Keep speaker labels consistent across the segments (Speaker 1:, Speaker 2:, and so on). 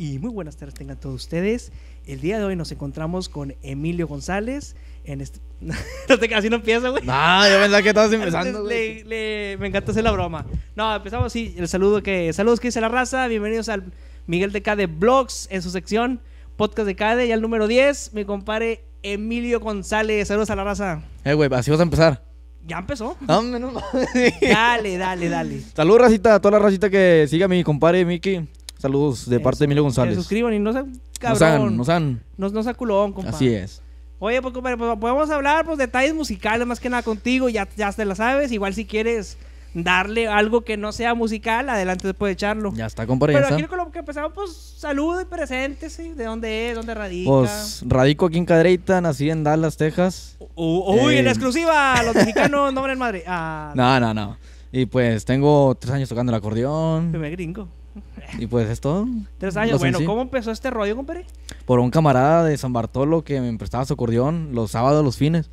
Speaker 1: y muy buenas tardes tengan todos ustedes. El día de hoy nos encontramos con Emilio González. En este... así no empieza, güey. No, yo verdad que estabas empezando, güey. Me encanta hacer la broma. No, empezamos sí El saludo que. Saludos que dice la raza. Bienvenidos al Miguel de Cade Blogs en su sección. Podcast de Cade. Y al número 10, mi compadre, Emilio González. Saludos a la raza.
Speaker 2: Eh, güey, así vas a empezar.
Speaker 1: Ya empezó. No, dale, dale, dale.
Speaker 2: Saludos, racita, a toda la racita que siga a mi compadre Miki. Saludos de parte de Emilio González. Se suscriban
Speaker 1: y no sean cabrón. No sean, no sean. No, no culón, compadre. Así es. Oye, pues, compadre, pues podemos hablar pues detalles musicales más que nada contigo, ya, ya te la sabes. Igual si quieres darle algo que no sea musical, adelante después de echarlo. Ya está, compadre. Pero aquí con lo que empezamos, pues saludo y presente, ¿De dónde es? ¿Dónde radica? Pues radico aquí en Cadreita, nací en Dallas,
Speaker 2: Texas. uy, en eh,
Speaker 1: exclusiva, los mexicanos, no en madre. Ah,
Speaker 2: no, no, no. Y pues tengo tres años tocando el acordeón. Primer gringo. Y pues es todo.
Speaker 1: Tres años. bueno, ¿cómo empezó este rollo, compadre?
Speaker 2: Por un camarada de San Bartolo que me prestaba su acordeón los sábados, los fines.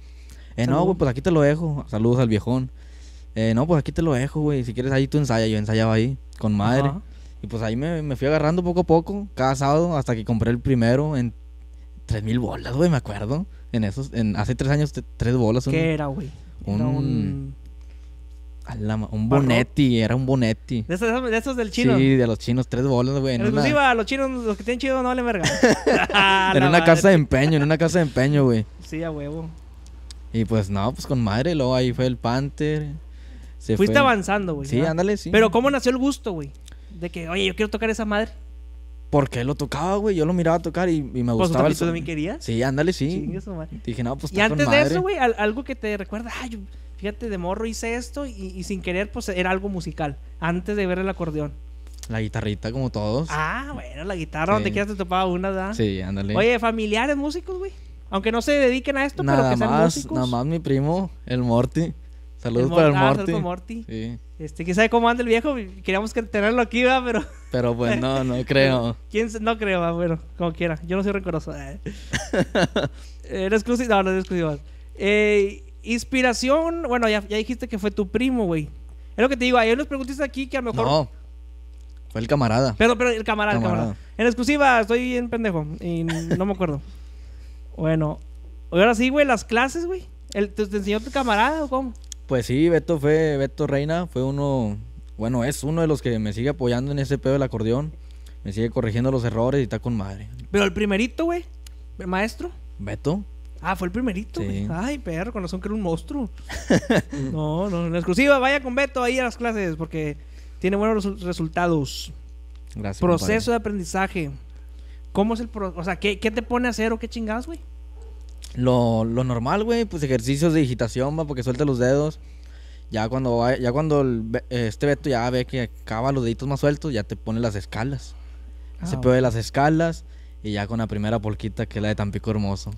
Speaker 2: Eh, no, güey, pues aquí te lo dejo. Saludos al viejón. Eh, no, pues aquí te lo dejo, güey. Si quieres ahí tú ensayas. Yo ensayaba ahí, con madre. Y pues ahí me, fui agarrando poco a poco, cada sábado, hasta que compré el primero en tres mil bolas, güey, me acuerdo. En esos, en hace tres años, tres bolas. ¿Qué era, güey?
Speaker 1: un,
Speaker 2: un Bonetti, era un Bonetti. De
Speaker 1: esos, del chino. Sí,
Speaker 2: de los chinos, tres bolas, güey. Inclusive, exclusiva,
Speaker 1: a los chinos, los que tienen chido no le verga. en una casa de
Speaker 2: empeño, en una casa de empeño, güey.
Speaker 1: Sí, a huevo.
Speaker 2: Y pues no, pues con madre, luego ahí fue el Panther. Fuiste avanzando, güey. Sí, ándale, sí. Pero
Speaker 1: ¿cómo nació el gusto, güey? De que, oye, yo quiero tocar esa madre.
Speaker 2: Porque lo tocaba, güey. Yo lo miraba tocar y, me ¿Pues, gustaba. ¿Pues el... ¿Tú también querías? Sí, ándale, sí. Dije, no, pues Y antes de eso, güey,
Speaker 1: algo que te recuerda, ay, yo fíjate, de morro hice esto y, sin querer, pues era algo musical, antes de ver el acordeón.
Speaker 2: La guitarrita, como todos. Ah,
Speaker 1: bueno, la guitarra, donde quieras te topaba una, ¿verdad? Sí, ándale. Oye, familiares músicos, güey. Aunque no se dediquen a esto, nada pero que sean Nada
Speaker 2: más mi primo, el Morty. Saludos para el ah, Morty. Saludos
Speaker 1: Morty. Sí. Este, quién sabe cómo anda el viejo. Queríamos tenerlo aquí, ¿verdad? Pero.
Speaker 2: Pero pues no, no creo.
Speaker 1: ¿Quién no creo, bueno, como quiera. Yo no soy recoroso. Era eh, exclusivo. No, no exclusivo. Eh, Inspiración, bueno, ya, ya dijiste que fue tu primo, güey. Es lo que te digo, ayer nos preguntaste aquí que a lo mejor. No.
Speaker 2: Fue el camarada.
Speaker 1: Pero, pero el camarada, El camarada. En exclusiva, estoy bien pendejo. Y no me acuerdo. bueno. Ahora sí, güey, las clases, güey. ¿Te, ¿Te enseñó tu camarada o cómo?
Speaker 2: Pues sí, Beto fue, Beto Reina, fue uno, bueno, es uno de los que me sigue apoyando en ese pedo del acordeón. Me sigue corrigiendo los errores y está con madre.
Speaker 1: Pero el primerito, güey, maestro. Beto. Ah, fue el primerito. Ay, perro, con que era un monstruo. no, no, en exclusiva, vaya con Beto ahí a las clases porque tiene buenos resultados.
Speaker 2: Gracias. Proceso
Speaker 1: de aprendizaje. ¿Cómo es el proceso? O sea, ¿qué, te pone a hacer o qué chingadas, güey?
Speaker 2: Lo, lo normal, güey, pues ejercicios de digitación, va, porque suelta los dedos. Ya cuando ya cuando este Beto ya ve que acaba los deditos más sueltos, ya te pone las escalas. Se ah, pone las escalas y ya con la primera polquita que es la de Tampico Hermoso.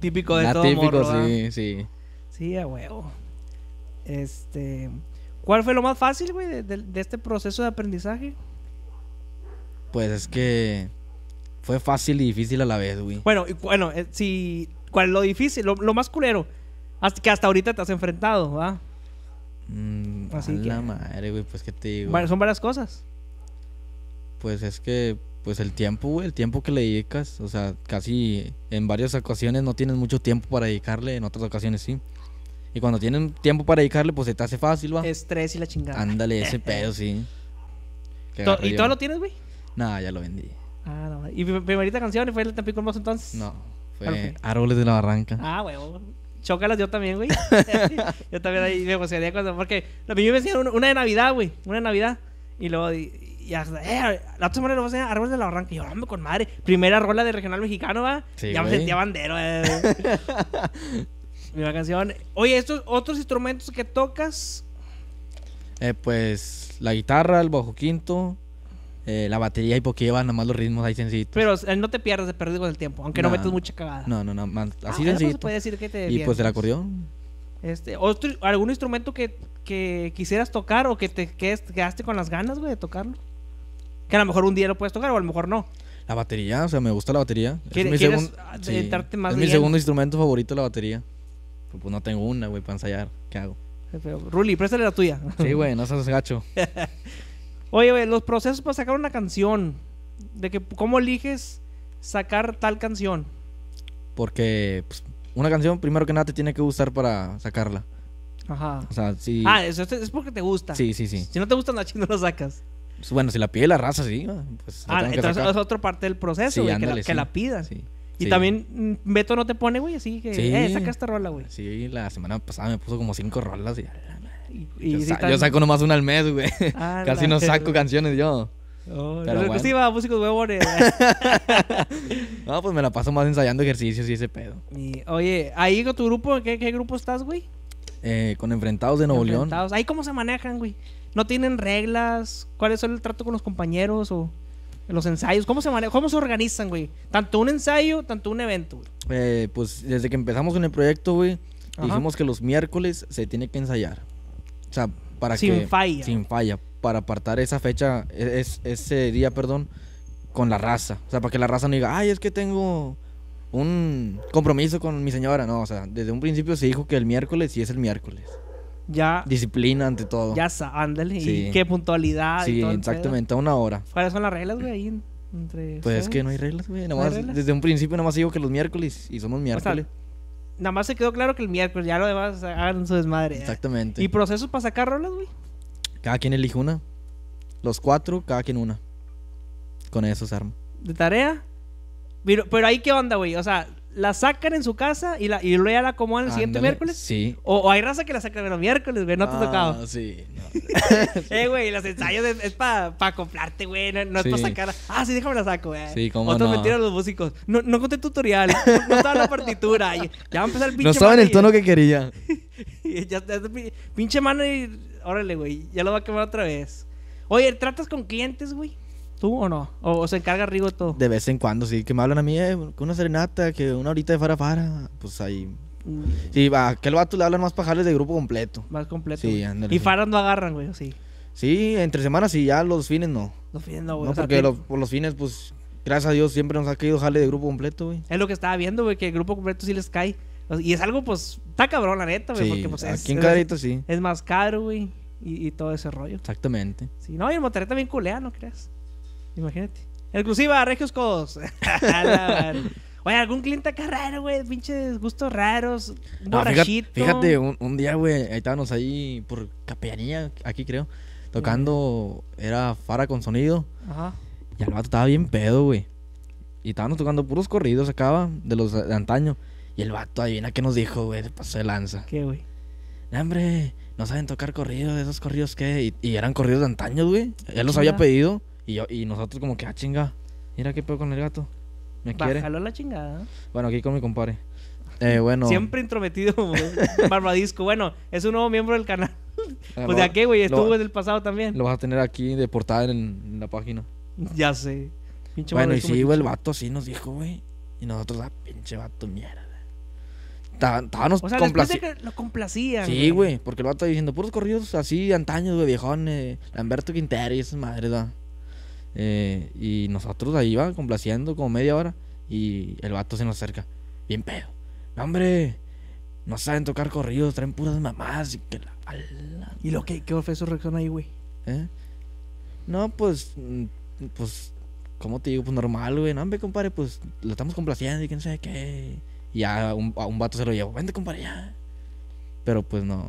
Speaker 2: Típico de ah, todo sí, sí.
Speaker 1: Sí, a huevo. Este. ¿Cuál fue lo más fácil, güey, de, este proceso de aprendizaje?
Speaker 2: Pues es que fue fácil y difícil a la vez, güey.
Speaker 1: Bueno, y, bueno, eh, si. ¿Cuál lo difícil? Lo, lo, más culero. Hasta, que hasta ahorita te has enfrentado, ¿va?
Speaker 2: Mm, Así que... la madre, güey, pues que te digo. Bueno, son
Speaker 1: varias cosas.
Speaker 2: Pues es que pues el tiempo, güey, el tiempo que le dedicas, o sea, casi en varias ocasiones no tienes mucho tiempo para dedicarle, en otras ocasiones sí. Y cuando tienen tiempo para dedicarle, pues se te hace fácil, va. Estrés y la chingada. Ándale, ese pedo, sí. ¿Y todo lo tienes, güey? Nah, ya lo vendí.
Speaker 1: Ah, no. ¿Y primerita canción fue el Tampico Hermoso entonces? No, fue
Speaker 2: ah, Árboles de la Barranca.
Speaker 1: Ah, güey. Chócalas yo también, güey. yo también ahí me emocionaría cuando... Porque a mí me enseñaron una de Navidad, güey. Una de Navidad. Y luego... Eh, la otra semana lo vas a de la Barranca. Y yo, con madre. Primera rola de regional mexicano, va. ya me sentía bandero, eh. Mi canción. Oye, estos otros instrumentos que tocas.
Speaker 2: Eh, pues la guitarra, el bajo quinto, la batería y porque llevan nomás los ritmos ahí sencillitos.
Speaker 1: Pero no te pierdas de perdido con el tiempo, aunque no, metes metas mucha cagada.
Speaker 2: No, no, no, ah, así pues, y pues el acordeón.
Speaker 1: Este, otro, ¿Algún instrumento que, que quisieras tocar o que te quedaste con las ganas, güey, de tocarlo? Que a lo mejor un día lo puedes tocar o a lo mejor no.
Speaker 2: La batería, o sea, me gusta la batería. Es mi, ah, segundo instrumento favorito, la batería. Pues no tengo una, güey, para ensayar. ¿Qué hago?
Speaker 1: Rully préstale la tuya. Sí, güey, no seas gacho. Oye, güey, los procesos para sacar una canción. De que, ¿cómo eliges sacar tal canción?
Speaker 2: Porque pues, una canción, primero que nada, te tiene que gustar para sacarla. Ajá. O sea, sí. Ah, eso es porque te
Speaker 1: gusta. Sí, sí, sí. Si no te gusta, no, no lo sacas.
Speaker 2: Pues, bueno, si la pide la raza, sí. Pues, ah, entonces es
Speaker 1: otra parte del proceso, güey, que, la, pida Sí. Y también mm, Beto no te pone, güey, así que, eh, saca esta rola, güey.
Speaker 2: Sí, la semana pasada me puso como cinco rolas y... yo, saco nomás una al mes, güey. Casi no saco canciones yo. Oh, Pero bueno. Sí,
Speaker 1: va, músicos huevones.
Speaker 2: no, pues me la paso más ensayando ejercicios y ese pedo.
Speaker 1: oye, ahí con tu grupo, ¿en qué, qué grupo estás, güey?
Speaker 2: Eh, con Enfrentados de Nuevo Enfrentados.
Speaker 1: León. ¿Ahí cómo se manejan, güey? ¿No tienen reglas? ¿Cuál es el trato con los compañeros o los ensayos? ¿Cómo se cómo se organizan, güey? Tanto un ensayo, tanto un evento,
Speaker 2: Eh, pues desde que empezamos con el proyecto, güey, dijimos que los miércoles se tiene que ensayar. O sea, para sin falla. Sin falla. Para apartar esa fecha, e-, ese día, perdón, con la raza. O sea, para que la raza no diga, ay, es que tengo un compromiso con mi señora. No, o sea, desde un principio se dijo que el miércoles y es el miércoles. Ya. Disciplina ante todo. Ya,
Speaker 1: ándale. Sí. Y qué puntualidad. Sí, exactamente, a una hora. ¿Cuáles son las reglas, güey? pues es que no hay reglas, güey. Nada más, desde
Speaker 2: un principio nada más digo que los miércoles y somos miércoles.
Speaker 1: nada más se quedó claro que el miércoles, ya lo demás ah, hagan su desmadre. Exactamente. ¿Y procesos para sacar rolas, güey?
Speaker 2: Cada quien elige una. Los cuatro, cada quien una. Con eso se arma.
Speaker 1: ¿De tarea? Pero, pero ahí qué onda, güey. O sea, la sacan en su casa y, la, y luego ya la acomodan el siguiente miércoles. Sí. O, hay raza que la sacan los miércoles, güey. No te ha ah, tocado. Sí. eh, güey, los ensayos es, pa para pa güey. No, es para sacar. Ah, sí, déjame la saco, güey. Sí, como. Otros no. a los músicos. No, no conté tutorial. no estaba la partitura. ya va a empezar el pinche. No estaba en el tono que quería. ya, pinche mano y. Órale, güey. Ya lo va a quemar otra vez. Oye, ¿tratas con clientes, güey? tú o no? ¿O, se encarga Rigo de todo?
Speaker 2: De vez en cuando, sí. Que me hablan a mí, eh, con que una serenata, que una horita de fara-fara Pues ahí. Y va que el vato le hablan más pajales de grupo completo. Más completo. Sí, Y
Speaker 1: faras no agarran, güey, sí.
Speaker 2: Sí, entre semanas y ya los fines no.
Speaker 1: Los fines no, güey. No, porque
Speaker 2: por los fines, pues, gracias a Dios siempre nos ha caído jale de grupo completo, güey.
Speaker 1: Es lo que estaba viendo, güey, que el grupo completo sí les cae. Y es algo, pues, está cabrón, la neta, güey. Sí, porque, pues, aquí es, en Cadrito sí. Es más caro, güey. Y, todo ese rollo.
Speaker 2: Exactamente.
Speaker 1: Sí, no, y el también culea, ¿no crees? Imagínate. Exclusiva, Regios Codos. Oye, algún cliente acá raro, güey, pinches gustos raros, borrachito. fíjate,
Speaker 2: un, día, güey, ahí estábamos ahí por capellanía, aquí creo, tocando, mm. era Fara con sonido. Ajá. Y el vato estaba bien pedo, güey. Y estábamos tocando puros corridos acaba, de los de antaño. Y el vato, adivina qué nos dijo, güey, pasó de lanza. ¿Qué, güey? No, hombre, no saben tocar corridos, esos corridos ¿qué? Y, eran corridos de antaño, güey. Él los había pedido. Y, yo, y nosotros como que, ah, chinga, mira qué pedo con el gato. ¿Me quiere? Bájalo
Speaker 1: la chingada.
Speaker 2: Bueno, aquí con mi compadre. Eh, bueno. Siempre
Speaker 1: intrometido, Barbadisco. Bueno, es un nuevo miembro del canal. Ah, pues de aquí, güey, estuvo desde en el pasado también.
Speaker 2: Lo vas a tener aquí de portada en, la página.
Speaker 1: Ya sé. Pinche bueno, y si güey, el vato
Speaker 2: así nos dijo, güey. Y nosotros, ah, pinche vato, mierda. Estábamos o sea, lo
Speaker 1: complacían. Sí, güey,
Speaker 2: porque el vato diciendo puros corridos así antaños, güey, viejones. Lamberto Quintero y esas madres, eh, y nosotros ahí va complaciendo como media hora. Y el vato se nos acerca. Bien pedo. No, hombre, no saben tocar corridos, traen puras mamás. Y, que ¿Y lo que, qué fue su reacción ahí, güey? ¿Eh? No, pues, mm, pues, ¿cómo te digo? Pues normal, güey. No, hombre, compadre, pues lo estamos complaciendo y quién sabe qué. Y ya a un vato se lo llevo, vente,
Speaker 1: compadre, ya.
Speaker 2: Pero pues no.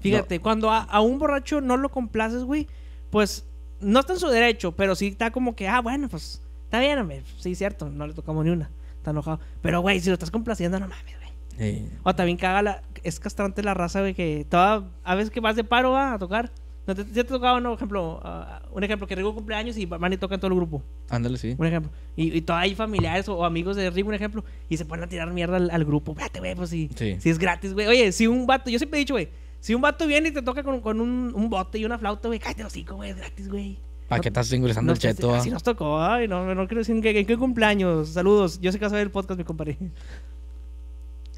Speaker 1: Fíjate, cuando a, un borracho no lo complaces, güey, pues no está en su derecho, pero sí está como que, ah, bueno, pues está bien, hombre. Sí, cierto, no le tocamos ni una. Está enojado. Pero, güey, si lo estás complaciendo, no mames, güey. O también caga la. Es castrante la raza, güey, que toda. A veces que vas de paro, va a tocar. No te, te tocaba un ejemplo, ah, un ejemplo que Rigo cumpleaños y van y tocan todo el grupo. Ándale, sí. Un ejemplo. Y, y todavía hay familiares o, amigos de Rigo, un ejemplo, y se ponen a tirar mierda al, grupo. Espérate, güey, pues si, si es gratis, güey. Oye, si un vato, yo siempre he dicho, güey, si un vato viene y te toca con, con un, un, bote y una flauta, güey, cállate los hocico, güey, gratis, güey.
Speaker 2: ¿Para qué estás ingresando el cheto? Ah? Así nos
Speaker 1: tocó, ay, no, no quiero decir en qué, cumpleaños. Saludos, yo sé que vas a ver el podcast, mi compadre.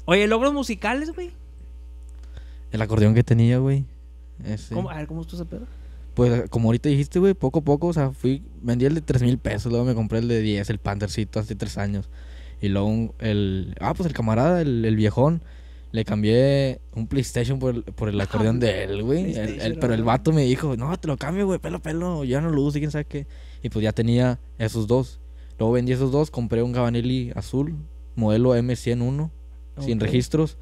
Speaker 1: Oye, logros musicales, güey.
Speaker 2: El acordeón que tenía, güey. ¿Cómo,
Speaker 1: a ver, ¿cómo estuvo ese pedo?
Speaker 2: Pues como ahorita dijiste, güey, poco a poco, o sea, fui, vendí el de 3 mil pesos, luego me compré el de 10, el Panthercito hace 3 años. Y luego el, ah, pues el camarada, el, el viejón, le cambié un PlayStation por el, acordeón de él, güey. pero el vato me dijo, no, te lo cambio, güey, pelo, pelo, ya no lo uso, quién sabe qué. Y pues ya tenía esos dos. Luego vendí esos dos, compré un Gabanelli azul, modelo M101, sin registros.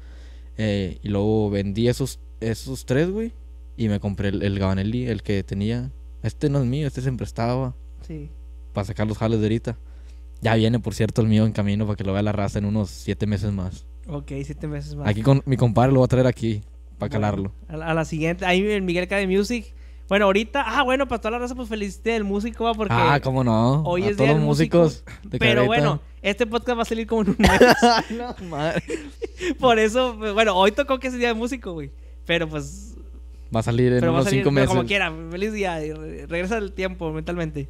Speaker 2: Eh, y luego vendí esos, esos tres, güey. Y me compré el, el, Gabanelli, el que tenía. Este no es mío, este se emprestaba. Sí. Para sacar los jales de ahorita. Ya viene, por cierto, el mío en camino para que lo vea la raza en unos siete meses más.
Speaker 1: Ok, siete meses más. Aquí con mi compadre
Speaker 2: lo voy a traer aquí para calarlo.
Speaker 1: a, la siguiente, ahí Miguel Cade de Music. Bueno, ahorita, ah, bueno, para toda la raza, pues felicité al músico, porque. Ah, cómo
Speaker 2: no. Hoy es todos día los músicos. pero bueno,
Speaker 1: este podcast va a salir como en un mes. no, Por eso, pues, bueno, hoy tocó que es el día de músico, güey. Pero pues.
Speaker 2: Va a salir en unos cinco meses. como quiera,
Speaker 1: feliz día. Regresa el tiempo mentalmente.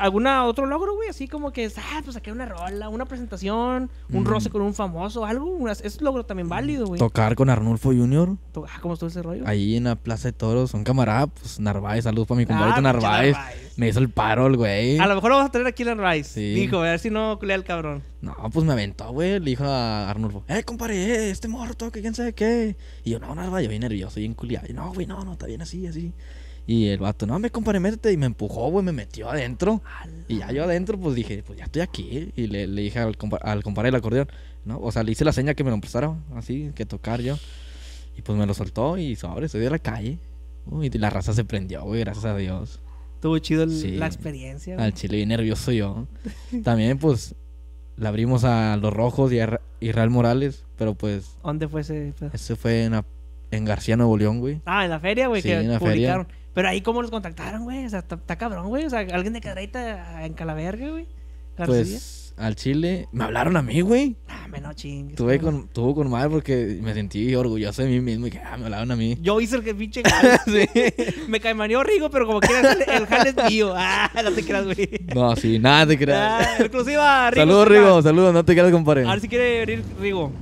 Speaker 1: ¿Alguna otro logro, güey? Así como que, ah, pues saqué una rola, una presentación, un roce con un famoso, algo. Es logro también válido, güey.
Speaker 2: Tocar con Arnulfo Junior.
Speaker 1: Ah, ¿cómo estuvo ese rollo?
Speaker 2: Ahí en la Plaza de Toros, un camarada, pues Narváez, saludos para mi compadre ah, Narváez. Me hizo el parol, güey. A lo
Speaker 1: mejor lo vamos a tener aquí en Narváez. Dijo, a ver si no culea el cabrón.
Speaker 2: No, pues me aventó, güey. Le dijo a Arnulfo, eh,
Speaker 1: compadre, eh, este morro
Speaker 2: toca, quién sabe qué. Y yo, no, Narváez, yo bien nervioso, bien culiado. no, güey, no, no, está bien así, así. Y el vato, no, me compadre, métete. Y me empujó, güey, me metió adentro. Y ya yo adentro, pues dije, pues ya estoy aquí. Y le, dije al, al compadre el acordeón, ¿no? O sea, le hice la seña que me lo empezaron... así, que tocar yo. Y pues me lo soltó y sobre, se de la calle. Uy, y la raza se prendió, güey, gracias a Dios. tuvo chido la experiencia. Al chile bien nervioso yo. También, pues, la abrimos a Los Rojos y a Israel Morales, pero pues...
Speaker 1: ¿Dónde fue ese?
Speaker 2: Ese fue en, en García Nuevo León, güey. Ah, en la feria, güey, sí, en la Feria.
Speaker 1: Pero ahí, ¿cómo los contactaron, güey? O sea, está cabrón, güey. O sea, alguien de Cadreita en Calaverga, güey. Pues
Speaker 2: al Chile me hablaron a mí, güey.
Speaker 1: Ah, me no ching. Tuve
Speaker 2: con, tuvo con madre porque me sentí orgulloso de mí mismo y que ah, me hablaron a mí.
Speaker 1: Yo hice el que pinche sí. Me caimaneó Rigo, pero como que el, el es mío. Ah, no te creas, güey.
Speaker 2: No, sí, nada te creas. Ah,
Speaker 1: exclusiva, Rigo. Saludos, Rigo,
Speaker 2: saludos, no te creas, compadre. A ver si
Speaker 1: quiere venir Rigo.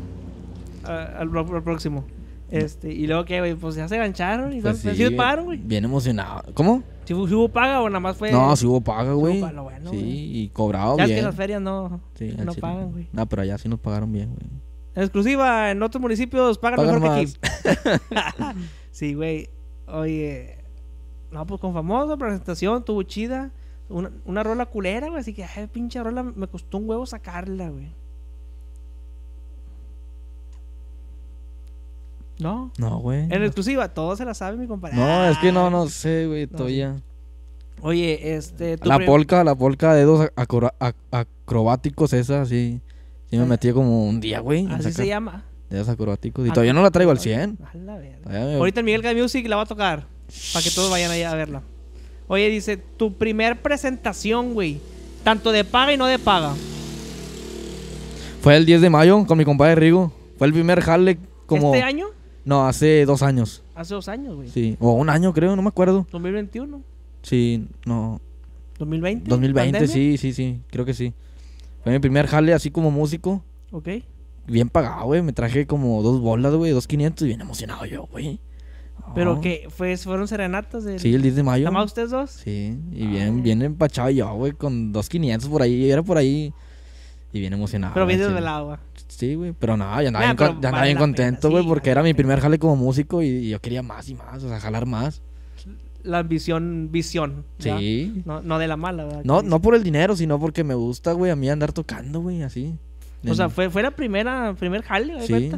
Speaker 1: al próximo. Este, y luego que, güey, pues ya se gancharon y pues se sí, pagaron, güey. Bien emocionado. ¿Cómo? Si, hubo paga o nada más fue. No, si hubo
Speaker 2: paga, güey. sí, y cobrado ya bien. Ya es que las
Speaker 1: ferias no, no pagan, güey.
Speaker 2: No, pero allá sí nos pagaron bien, güey.
Speaker 1: exclusiva, en otros municipios pagan, pagan mejor más. que sí, güey. Oye, no, pues con famoso, presentación, tuvo chida. Una, una rola culera, güey. Así que, ay, pinche rola, me costó un huevo sacarla, güey. No. No, güey. En exclusiva, Todos se la sabe mi compadre. No, es que
Speaker 2: no, ah. no sé, güey,
Speaker 1: todavía. Oye, este. La polca,
Speaker 2: la polca de dos acrobáticos, esa, sí. Sí, me metí como un día, güey. Así se llama. Dedos acrobáticos. Y ah, todavía no la traigo al 100. A la verdad Ahorita
Speaker 1: el Miguel Gay Music la va a tocar. Para que todos vayan allá a verla. Oye, dice, tu primer presentación, güey. Tanto de paga y no de paga.
Speaker 2: Fue el 10 de mayo con mi compadre Rigo. Fue el primer jale como... ¿Este año? No, hace dos años.
Speaker 1: Hace dos años, güey.
Speaker 2: Sí, o un año creo, no me acuerdo.
Speaker 1: 2021.
Speaker 2: Sí, no.
Speaker 1: 2020. 2020,
Speaker 2: sí, sí, sí, creo que sí. Fue mi primer jale así como músico. Ok. Bien pagado, güey. Me traje como dos bolas, güey, dos quinientos y bien
Speaker 1: emocionado yo, güey. Pero ah. que fue, fueron serenatas del... Sí, el 10 de mayo. ustedes dos?
Speaker 2: Sí, y bien, ah. bien empachado yo, güey, con dos quinientos por ahí. Era por ahí y bien emocionado. Pero bien desvelado, agua. Sí, güey. Pero nada, ya andaba bien, ya bien contento, güey, porque era mi primer jale como músico y, yo quería más y más, o sea, jalar más.
Speaker 1: La ambición, visión. Sí. No, de la mala, ¿verdad? No,
Speaker 2: no por el dinero, sino porque me gusta, güey, a mí andar tocando, güey, así. O sea,
Speaker 1: fue, fue la primera, primer jale, sí.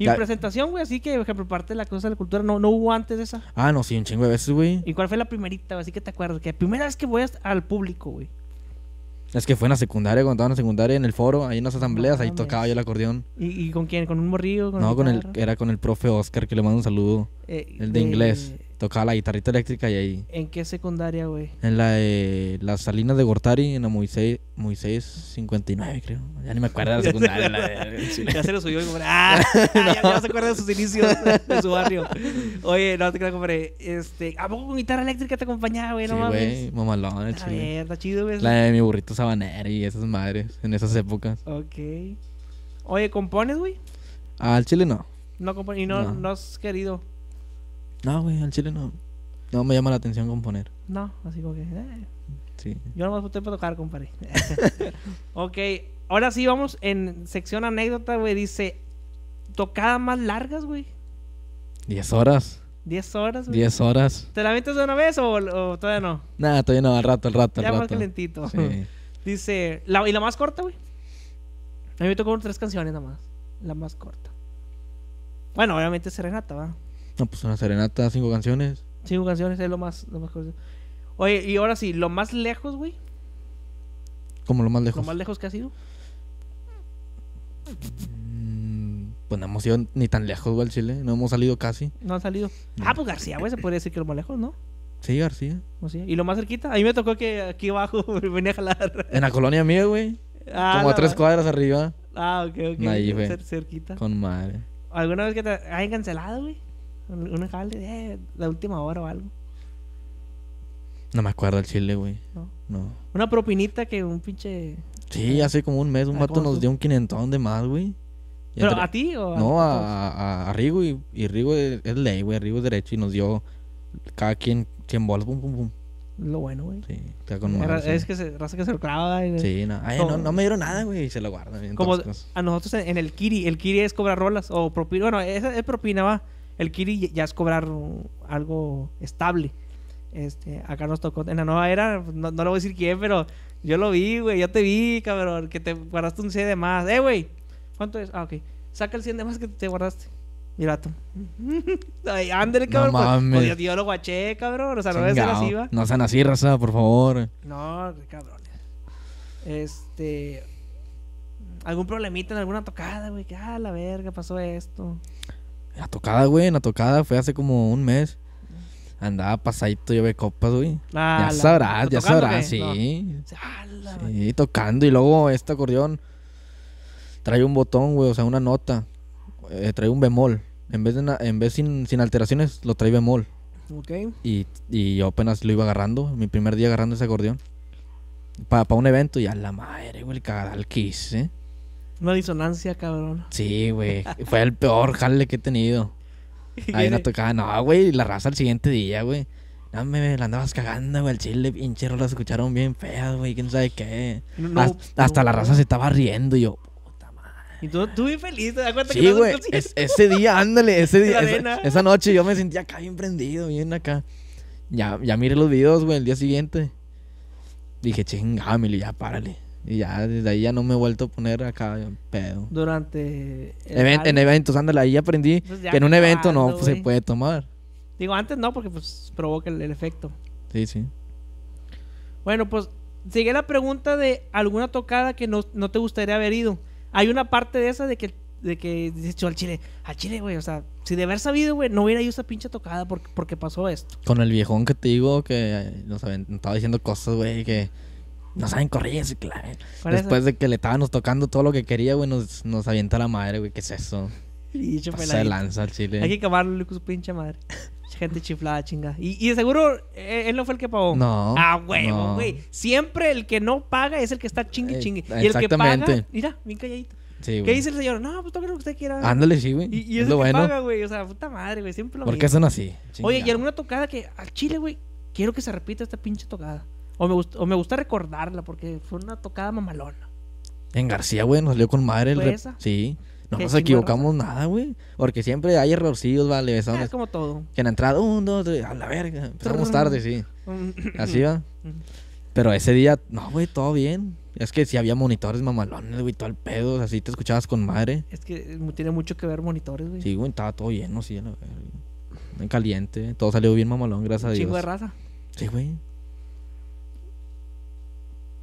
Speaker 1: Y presentación, güey, así que, por ejemplo, parte de la cosa de la cultura, no, no hubo antes de esa.
Speaker 2: Ah, no, sí, un chingo de veces, güey.
Speaker 1: ¿Y cuál fue la primerita, Así que te acuerdas, que la primera vez que voy al público, güey.
Speaker 2: Es que fue en la secundaria, cuando estaba en la secundaria, en el foro, ahí en las asambleas, ahí tocaba yo el acordeón.
Speaker 1: ¿Y, con quién? ¿Con un morrillo? no, con
Speaker 2: era con el profe Oscar, que le mando un saludo. Eh, el de, de inglés. Eh, Tocaba la guitarrita eléctrica y ahí.
Speaker 1: ¿En qué secundaria, güey?
Speaker 2: En la de las Salinas de Gortari, en la Moisés, Moisés 59, creo. Ya ni me acuerdo de la secundaria. ya se lo subió y como, ¡ah! ya, no se acuerda de sus inicios, de su barrio.
Speaker 1: Oye, no te quedas, güey... Este, ¿A poco con guitarra eléctrica te acompañaba, güey? No sí, güey,
Speaker 2: mamalón, Ah, está chido, güey. La de mi burrito sabanero y esas madres, en esas épocas.
Speaker 1: Ok. Oye, ¿compones, güey?
Speaker 2: Al chile no.
Speaker 1: No compones, y no, no. no has querido.
Speaker 2: No, güey, al chile no. No me llama la atención componer.
Speaker 1: No, así como que. Eh. Sí. Yo nomás tiempo para tocar, compadre. ok, ahora sí vamos en sección anécdota, güey. Dice: Tocadas más largas, güey.
Speaker 2: Diez horas.
Speaker 1: ¿Diez horas, güey. horas. ¿Te la metes de una vez o, todavía no?
Speaker 2: Nada, todavía no, al rato, al rato. Al ya más calentito. Sí.
Speaker 1: Dice: ¿Y la más corta, güey? A mí me tocó tres canciones nada más. La más corta. Bueno, obviamente Serenata, va.
Speaker 2: No, pues una serenata, cinco canciones.
Speaker 1: Cinco canciones es lo más, lo más Oye, y ahora sí, lo más lejos, güey.
Speaker 2: ¿Cómo lo más lejos? Lo más lejos que ha sido. Mm, pues no hemos ido ni tan lejos, güey, al Chile. No hemos salido casi.
Speaker 1: No han salido. Ah, pues García, güey, se podría decir que lo más lejos, ¿no? Sí, García. ¿Y lo más cerquita? A mí me tocó que aquí abajo venía a jalar.
Speaker 2: En la colonia mía, güey.
Speaker 1: Ah, Como a tres cuadras arriba. Ah, ok, ok. güey. Cerquita. Con madre. ¿Alguna vez que te hayan cancelado, güey? Una calle, de la eh, última hora o algo.
Speaker 2: No me acuerdo el chile, güey. No.
Speaker 1: Una propinita que un pinche.
Speaker 2: Sí, hace como un mes un ah, vato nos dio un quinentón de más, güey.
Speaker 1: ¿Pero a ti o a No,
Speaker 2: a, Rigo. Y, Rigo es, ley, güey. Rigo es derecho y nos dio cada quien 100 bolas, pum, pum, pum.
Speaker 1: Lo bueno, güey. Sí,
Speaker 2: está Es, que
Speaker 1: se, raza que se lo clava. Y, sí, no. no, me dieron nada, güey. Y se lo guardan. Como a nosotros en, el Kiri. El Kiri es cobrar rolas o propina. Bueno, esa es propina, va el Kiri ya es cobrar algo estable. Este, acá nos tocó en la nueva era, no, le voy a decir quién, pero yo lo vi, güey, yo te vi, cabrón, que te guardaste un 100 de más. Eh, güey, ¿cuánto es? Ah, ok. Saca el 100 de más que te guardaste. Mira tú. Ándale, cabrón. No pues, mames. Pues, yo, lo guaché, cabrón. O sea, no es ser No sean así, raza, por favor. No, cabrón. Este. Algún problemita en alguna tocada, güey. Que, ah, la verga, pasó esto.
Speaker 2: La tocada, güey, la tocada fue hace como un mes. Andaba pasadito, llevé copas, güey. Ah, ya sabrás, ya sabrás, sí. sí, tocando. Y luego este acordeón trae un botón, güey, o sea, una nota. Eh, trae un bemol. En vez, de en vez sin, alteraciones, lo trae bemol. Ok Y, y, yo apenas lo iba agarrando, mi primer día agarrando ese acordeón. Para un evento, y a la madre, güey, el cagadal que hice.
Speaker 1: Una disonancia, cabrón.
Speaker 2: Sí, güey. Fue el peor jale que he tenido. Ahí no tocaba, no, güey. La raza al siguiente día, güey. No, me la andabas cagando, güey. El chile, pinche la escucharon bien feas, güey. ¿Quién sabe qué? hasta, la raza se estaba riendo y yo, puta
Speaker 1: madre. Y tú, tú bien feliz, ¿te das cuenta sí, güey. ese
Speaker 2: día, ándale, ese día. Esa, noche yo me sentía acá
Speaker 1: bien prendido, bien acá.
Speaker 2: Ya, ya miré los videos, güey, el día siguiente. Dije, chingámelo, ya párale. Y ya desde ahí ya no me he vuelto a poner acá pedo.
Speaker 1: Durante. en eventos,
Speaker 2: ándale, ahí aprendí que en un evento no pues, se puede tomar.
Speaker 1: Digo, antes no, porque pues provoca el, efecto. Sí, sí. Bueno, pues sigue la pregunta de alguna tocada que no, te gustaría haber ido. Hay una parte de esa de que, de que al chile, al chile, güey, o sea, si de haber sabido, güey, no hubiera ido esa pinche tocada porque, porque pasó esto.
Speaker 2: Con el viejón que te digo que nos estaba diciendo cosas, güey, que no saben correr. Después de que le estábamos tocando todo lo que quería, güey, nos, nos avienta la madre, güey. ¿Qué es eso?
Speaker 1: Se lanza al chile. Hay que acabarlo, su pinche madre. Gente chiflada, chinga. Y, y de seguro eh, él no fue el que pagó. No. Ah, huevo, güey. Siempre el que no paga es el que está chingue, eh, chingue. y el que paga, mira, bien calladito. Sí, ¿Qué dice el señor? No, pues toque lo que usted quiera. Ándale, sí, güey. Y, es, lo que bueno. paga, güey. O sea, puta madre, güey. Siempre lo ¿Por qué son así? Oye, y alguna tocada que al chile, güey, quiero que se repita esta pinche tocada. O me, gusta, recordarla porque fue una tocada mamalona.
Speaker 2: En García, güey, nos salió con madre el. Sí. No nos equivocamos nada, güey. Porque siempre hay errorcillos, vale, ah, Es como todo. Que en la entrada, un, dos, a la verga. Empezamos tarde, sí.
Speaker 1: Mm. Así va. Mm.
Speaker 2: Pero ese día, no, güey, todo bien. Es que si sí, había monitores mamalones, güey, todo el pedo. así te escuchabas con madre.
Speaker 1: Es que eh, tiene mucho que ver monitores, güey. Sí,
Speaker 2: güey, estaba todo lleno, sí, En caliente. Todo salió bien mamalón, gracias a Dios. Sí, de raza. Sí, güey.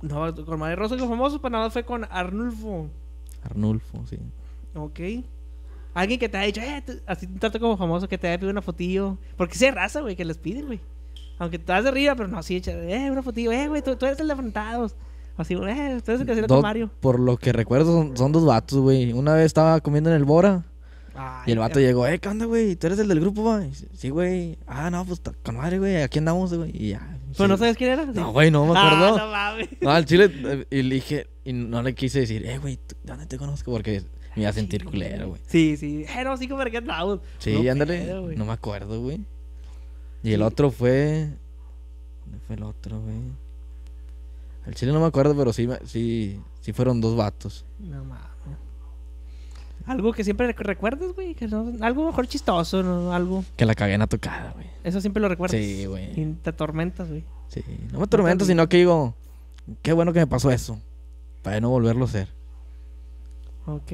Speaker 1: No, con Mario Rosa y los famosos, pues nada, fue con Arnulfo.
Speaker 2: Arnulfo, sí.
Speaker 1: Ok. Alguien que te ha dicho, eh, así trato como famoso, que te haya pedido una fotillo. Porque se raza, güey, que les piden, güey. Aunque estás de arriba, pero no, así, eh, una fotillo, eh, güey, tú, eres el de afrontados. Así, eh, tú eres el que Mario.
Speaker 2: Por lo que recuerdo, son, son dos vatos, güey. Una vez estaba comiendo en el Bora y el vato llegó, eh, ¿qué onda, güey? ¿Tú eres el del grupo, güey? Sí, güey. Ah, no, pues con madre, güey. Aquí andamos, güey. Y ya. ¿Pero no sabes quién era? No, güey, no me acuerdo. Ah, no mames. No, al chile. Eh, y le dije, y no le quise decir, eh, güey, ¿dónde te conozco? Porque me iba a sentir culero, güey.
Speaker 1: Sí, sí. Eh, sí, como que andamos. Sí, no, ándale.
Speaker 2: no me acuerdo, güey. Y el otro fue. ¿Dónde fue el otro, güey? Al chile no me acuerdo, pero sí, sí, sí fueron dos vatos.
Speaker 1: No mames. Algo que siempre recuerdas, güey. algo mejor chistoso, ¿no? algo.
Speaker 2: Que la cagué en tocada, güey.
Speaker 1: Eso siempre lo recuerdas. Sí, güey. Y te atormentas, güey.
Speaker 2: Sí, no me atormento, sino que digo, qué bueno que me pasó eso. Para no volverlo a hacer.
Speaker 1: Ok.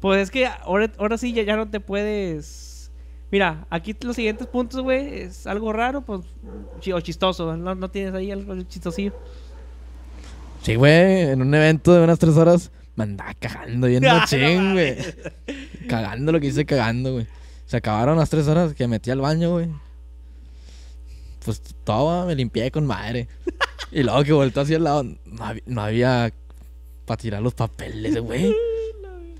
Speaker 1: Pues es que ahora, ahora sí ya, no te puedes. Mira, aquí los siguientes puntos, güey, es algo raro, pues, o chistoso. No, no tienes ahí algo chistosillo.
Speaker 2: Sí, güey, en un evento de unas tres horas me andaba cagando bien ah, ching, güey.
Speaker 1: cagando lo que hice cagando,
Speaker 2: güey. Se acabaron las tres horas que metí al baño, güey. Pues todo me limpié con madre. Y luego que vuelto hacia el lado, no había, para tirar los papeles, güey.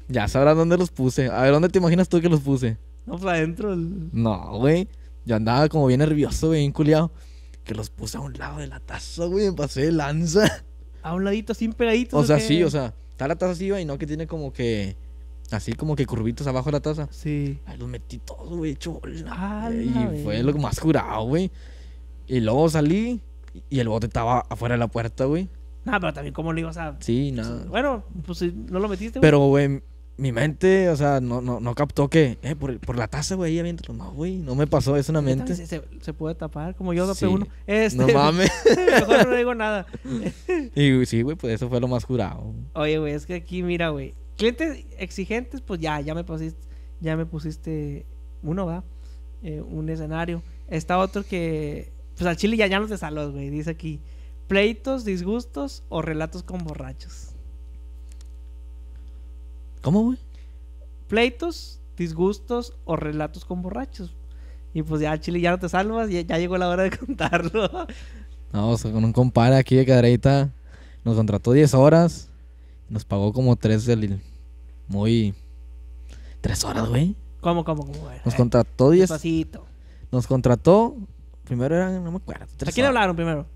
Speaker 2: Ya sabrás dónde los puse. A ver, ¿dónde te imaginas tú que los puse?
Speaker 1: No, para pues adentro.
Speaker 2: No, güey. Yo andaba como bien nervioso, güey, bien culiado. Que los puse a un
Speaker 1: lado de la taza, güey. Me pasé de lanza. A un ladito, así pegadito. O sea, sí, o sea.
Speaker 2: Está la taza así, güey, ¿no? Que tiene como que. Así como que curvitos abajo de la taza. Sí. Ahí los metí todos, güey,
Speaker 1: Chulada, ah, y fue lo más
Speaker 2: curado, güey. Y luego salí y el bote estaba afuera de la puerta, güey.
Speaker 1: nada pero también, ¿cómo lo ibas a.?
Speaker 2: Sí, pues, nada.
Speaker 1: Bueno, pues no lo metiste, güey. Pero,
Speaker 2: güey, mi mente, o sea, no, no, no captó que, eh, por, por la taza, güey, ahí No, güey, no me pasó, es una mente.
Speaker 1: Se, puede tapar, como yo tapé uno. no este, mames. no digo nada.
Speaker 2: y sí, güey, pues eso fue lo más jurado.
Speaker 1: Oye, güey, es que aquí, mira, güey. Clientes exigentes, pues ya, ya me pusiste, ya me pusiste uno, va, eh, un escenario. Está otro que, pues al chile ya, ya no se güey, dice aquí. Pleitos, disgustos o relatos con borrachos. ¿Cómo, güey? Pleitos, disgustos o relatos con borrachos. Y pues ya, Chile, ya no te salvas, ya, ya llegó la hora de contarlo.
Speaker 2: No, o sea, con un compadre aquí de Cadreita. nos contrató 10 horas, nos pagó como 3 del. Muy. 3 horas, güey.
Speaker 1: ¿Cómo, cómo, cómo?
Speaker 2: Era? Nos contrató 10. Despacito. Nos contrató. Primero eran, no me acuerdo.
Speaker 1: ¿A quién hablaron primero?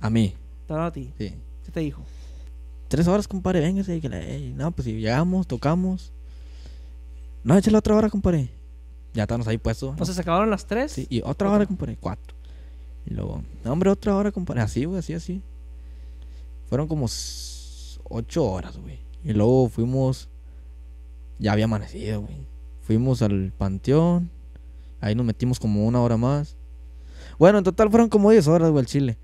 Speaker 1: A mí. a ti. Sí. ¿Qué te dijo?
Speaker 2: tres horas, compadre, véngase. Que no, pues si llegamos, tocamos. No, échale otra hora, compadre. Ya estamos ahí puestos. Entonces pues se
Speaker 1: acabaron las tres.
Speaker 2: Sí, y otra hora, compadre, cuatro. Y luego, no, hombre, otra hora, compadre. Así, güey, así, así. Fueron como ocho horas, güey. Y luego fuimos. Ya había amanecido, güey. Fuimos al panteón. Ahí nos metimos como una hora más. Bueno, en total fueron como diez horas, güey, al chile.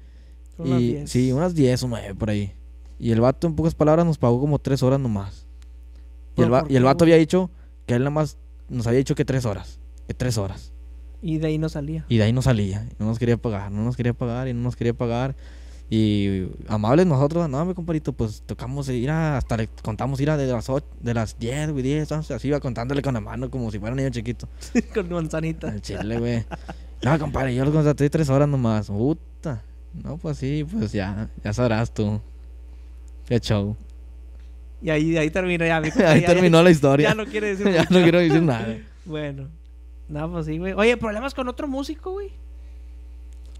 Speaker 2: y, Sí, unas diez o 9 por ahí. Y el vato, en pocas palabras, nos pagó como tres horas nomás. Y el, y vato había dicho que él nada más nos había dicho que tres horas. Que tres horas.
Speaker 1: Y de ahí no salía.
Speaker 2: Y de ahí no salía. No nos quería pagar, no nos quería pagar y no nos quería pagar. Y amables nosotros, no, mi comparito, pues tocamos ir hasta le contamos ir a de las ocho, de las diez güey, 10, así iba contándole con la mano como si fuera un niño chiquito.
Speaker 1: con manzanita. chile,
Speaker 2: güey. No, compadre, yo lo contraté tres horas nomás. Puta. No, pues sí, pues ya, ya sabrás tú. Qué show.
Speaker 1: Y ahí, ahí terminó ya. ahí, terminó la historia. Ya no quiere decir quiero decir nada. bueno. Nada, pues sí, güey. Oye, ¿problemas con otro músico, güey?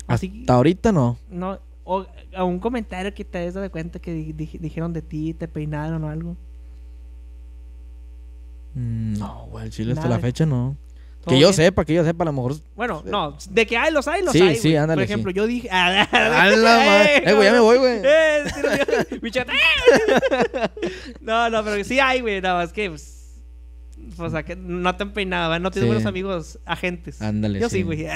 Speaker 2: Así, Hasta ahorita no.
Speaker 1: No. O a un comentario que te des de cuenta que dijeron de ti, te peinaron o algo.
Speaker 2: Mm, no, güey, Chile hasta la fecha no. Que yo sepa, que yo sepa, a lo mejor.
Speaker 1: Bueno, no, de que hay, los hay, los sí, hay. Sí, ándale, Por ejemplo, yo dije. ¡Hala, ah, eh, eh, güey, ya me voy, güey. Eh, no, no, pero sí hay, güey. Nada más que. Pues, o sea, que no te han peinado, no tienes buenos amigos agentes. Ándale. Yo sí, güey.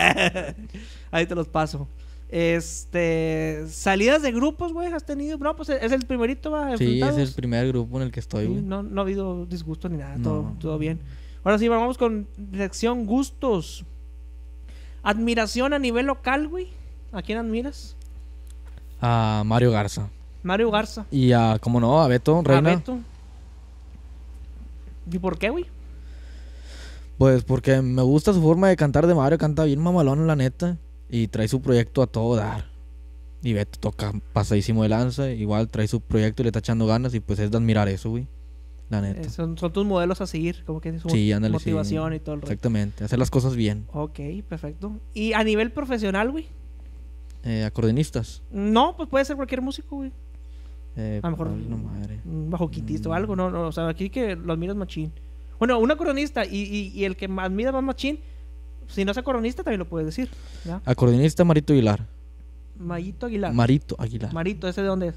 Speaker 1: Ahí te los paso. Este, salidas de grupos, güey, has tenido. No, pues es el primerito, va. Sí, es el
Speaker 2: primer grupo en el que estoy, güey.
Speaker 1: No, no ha habido disgusto ni nada, todo, todo bien. Ahora sí, vamos con sección gustos. Admiración a nivel local, güey. ¿A quién admiras?
Speaker 2: A Mario Garza.
Speaker 1: Mario Garza.
Speaker 2: Y a, ¿cómo no? A Beto Reina. A
Speaker 1: Beto. ¿Y por qué, güey?
Speaker 2: Pues porque me gusta su forma de cantar de Mario. Canta bien mamalón, la neta. Y trae su proyecto a todo dar. Y Beto toca pasadísimo de lanza. Igual trae su proyecto y le está echando ganas. Y pues es de admirar eso, güey. Eh,
Speaker 1: son, tus modelos a seguir, como que es motivación y todo el resto. Exactamente, hacer las cosas bien. Ok, perfecto. ¿Y a nivel profesional, güey?
Speaker 2: Eh, acordeonistas.
Speaker 1: No, pues puede ser cualquier músico, güey.
Speaker 2: Eh, a lo mejor un
Speaker 1: bajo o mm. algo, no, no, o sea, aquí que lo admiras machín. Bueno, un acordeonista y, el que más más machín, si no es acordeonista también lo puedes decir.
Speaker 2: Acordeonista Marito Aguilar.
Speaker 1: Marito Aguilar. Marito Aguilar. Marito, ¿ese de dónde es?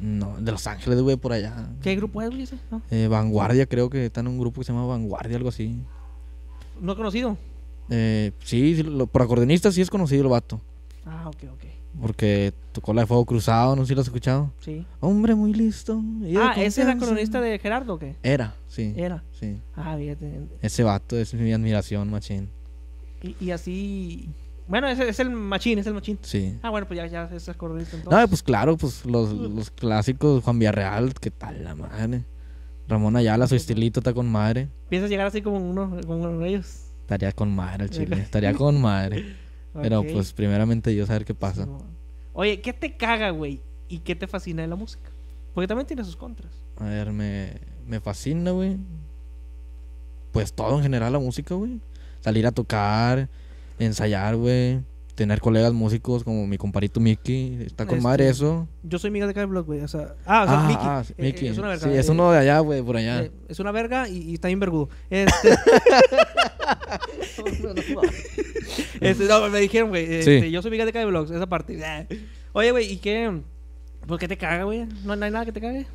Speaker 2: No, de Los Ángeles, güey, por allá.
Speaker 1: ¿Qué grupo es, güey?
Speaker 2: Eh, Vanguardia, creo que está en un grupo que se llama Vanguardia, algo así. ¿No conocido? Eh, sí, por acordeonista sí es conocido el vato. Ah, ok, ok. Porque tocó la de Fuego Cruzado, no sé si lo has escuchado. Sí. Hombre muy listo.
Speaker 1: Ah, ¿ese era cronista de Gerardo o qué?
Speaker 2: Era, sí. Era.
Speaker 1: Sí. Ah, fíjate.
Speaker 2: Ese vato es mi admiración, machín.
Speaker 1: y así bueno, es, el machín, es el machín. Sí. Ah, bueno, pues ya, ya es No, pues
Speaker 2: claro, pues los, clásicos, Juan Villarreal, qué tal la madre. Ramón Ayala, su estilito está con madre.
Speaker 1: ¿Piensas llegar así como uno, como de ellos?
Speaker 2: Estaría con madre el chile, estaría con madre. Pero pues primeramente yo saber qué pasa.
Speaker 1: Oye, ¿qué te caga, güey? ¿Y qué te fascina de la música? Porque también tiene sus contras.
Speaker 2: A ver, me, me fascina, güey. Pues todo en general la música, güey. Salir a tocar, ensayar, güey. Tener colegas músicos como mi comparito Miki Está con madre eso.
Speaker 1: Yo soy miga de Carlos, güey. O sea, ah, o sea, ah, Mickey. Ah, sí, eh, es una verga. Sí, es eh, uno de allá, güey, por allá. Eh, es una verga y, está bien vergudo. Este,
Speaker 2: este. no, me dijeron, güey. Este,
Speaker 1: Yo soy miga de Calle esa parte. Oye, güey, ¿y qué? ¿Por qué te caga, güey? ¿No, hay nada que te cague?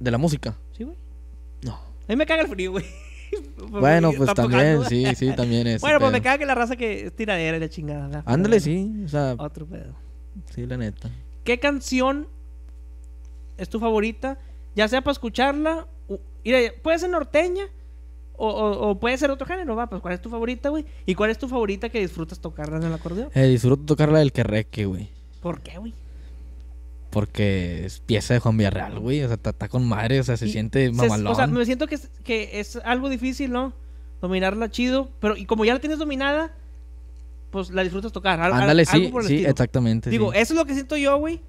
Speaker 1: ¿De la música? Sí, güey. No. A mí me caga el frío, güey. Bueno, pues también, sí, sí, también es. Bueno, pues este, me caga que la raza que es tiradera y la chingada. Ándale, sí, o sea. Otro pedo. Sí, la neta. ¿Qué canción es tu favorita? Ya sea para escucharla, puede ser norteña o, puede ser otro género, va, pues ¿cuál es tu favorita, güey? ¿Y cuál es tu favorita que disfrutas tocarla en el acordeón?
Speaker 2: Eh, disfruto tocarla del reque güey. ¿Por qué, güey? Porque es pieza de Juan Villarreal, güey. O sea, está con madre, o sea, se siente mamalón. o sea, me
Speaker 1: siento que es, que es algo difícil, ¿no? Dominarla chido. Pero, y como ya la tienes dominada, pues la disfrutas tocar. Ándale, sí, algo por el sí, exactamente. Digo, eso es lo que siento yo, güey.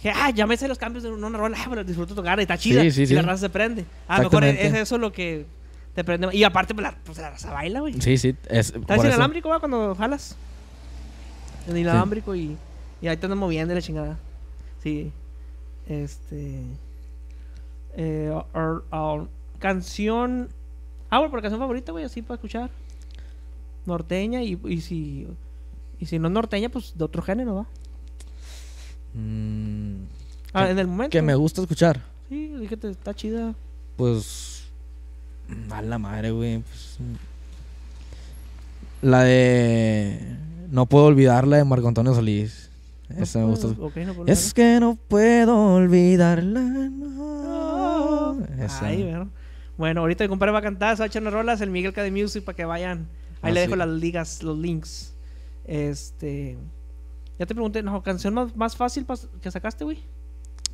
Speaker 1: Que, ah, ya me sé los cambios de una rola, pero ah, disfruto tocar, está chida. Sí, sí, y sí. la raza se prende. A lo mejor es eso lo que te prende. Y aparte, pues la, pues, raza baila, güey. Sí, sí. Es, ¿Estás inalámbrico, güey, cuando jalas? En inalámbrico y, y ahí te andas moviendo la chingada. Sí. Este. Eh, canción. Ah, bueno, por canción favorita, güey, así para escuchar. Norteña y, y si. Y si no norteña, pues de otro género, ¿va?
Speaker 2: Mm, ah, que, en el momento. Que me gusta escuchar.
Speaker 1: Sí, fíjate, está chida.
Speaker 2: Pues. A la madre, güey. Pues, mm. la de. No puedo olvidar la de Marco Antonio Solís es que no puedo olvidarla. No. Oh,
Speaker 1: ahí bueno. bueno, ahorita mi compadre va a cantar, se va a echar unas rolas, el Miguel K de Music para que vayan. Ahí ah, le dejo las ligas, los links. Este. Ya te pregunté, ¿no? ¿Canción más, fácil que sacaste, güey?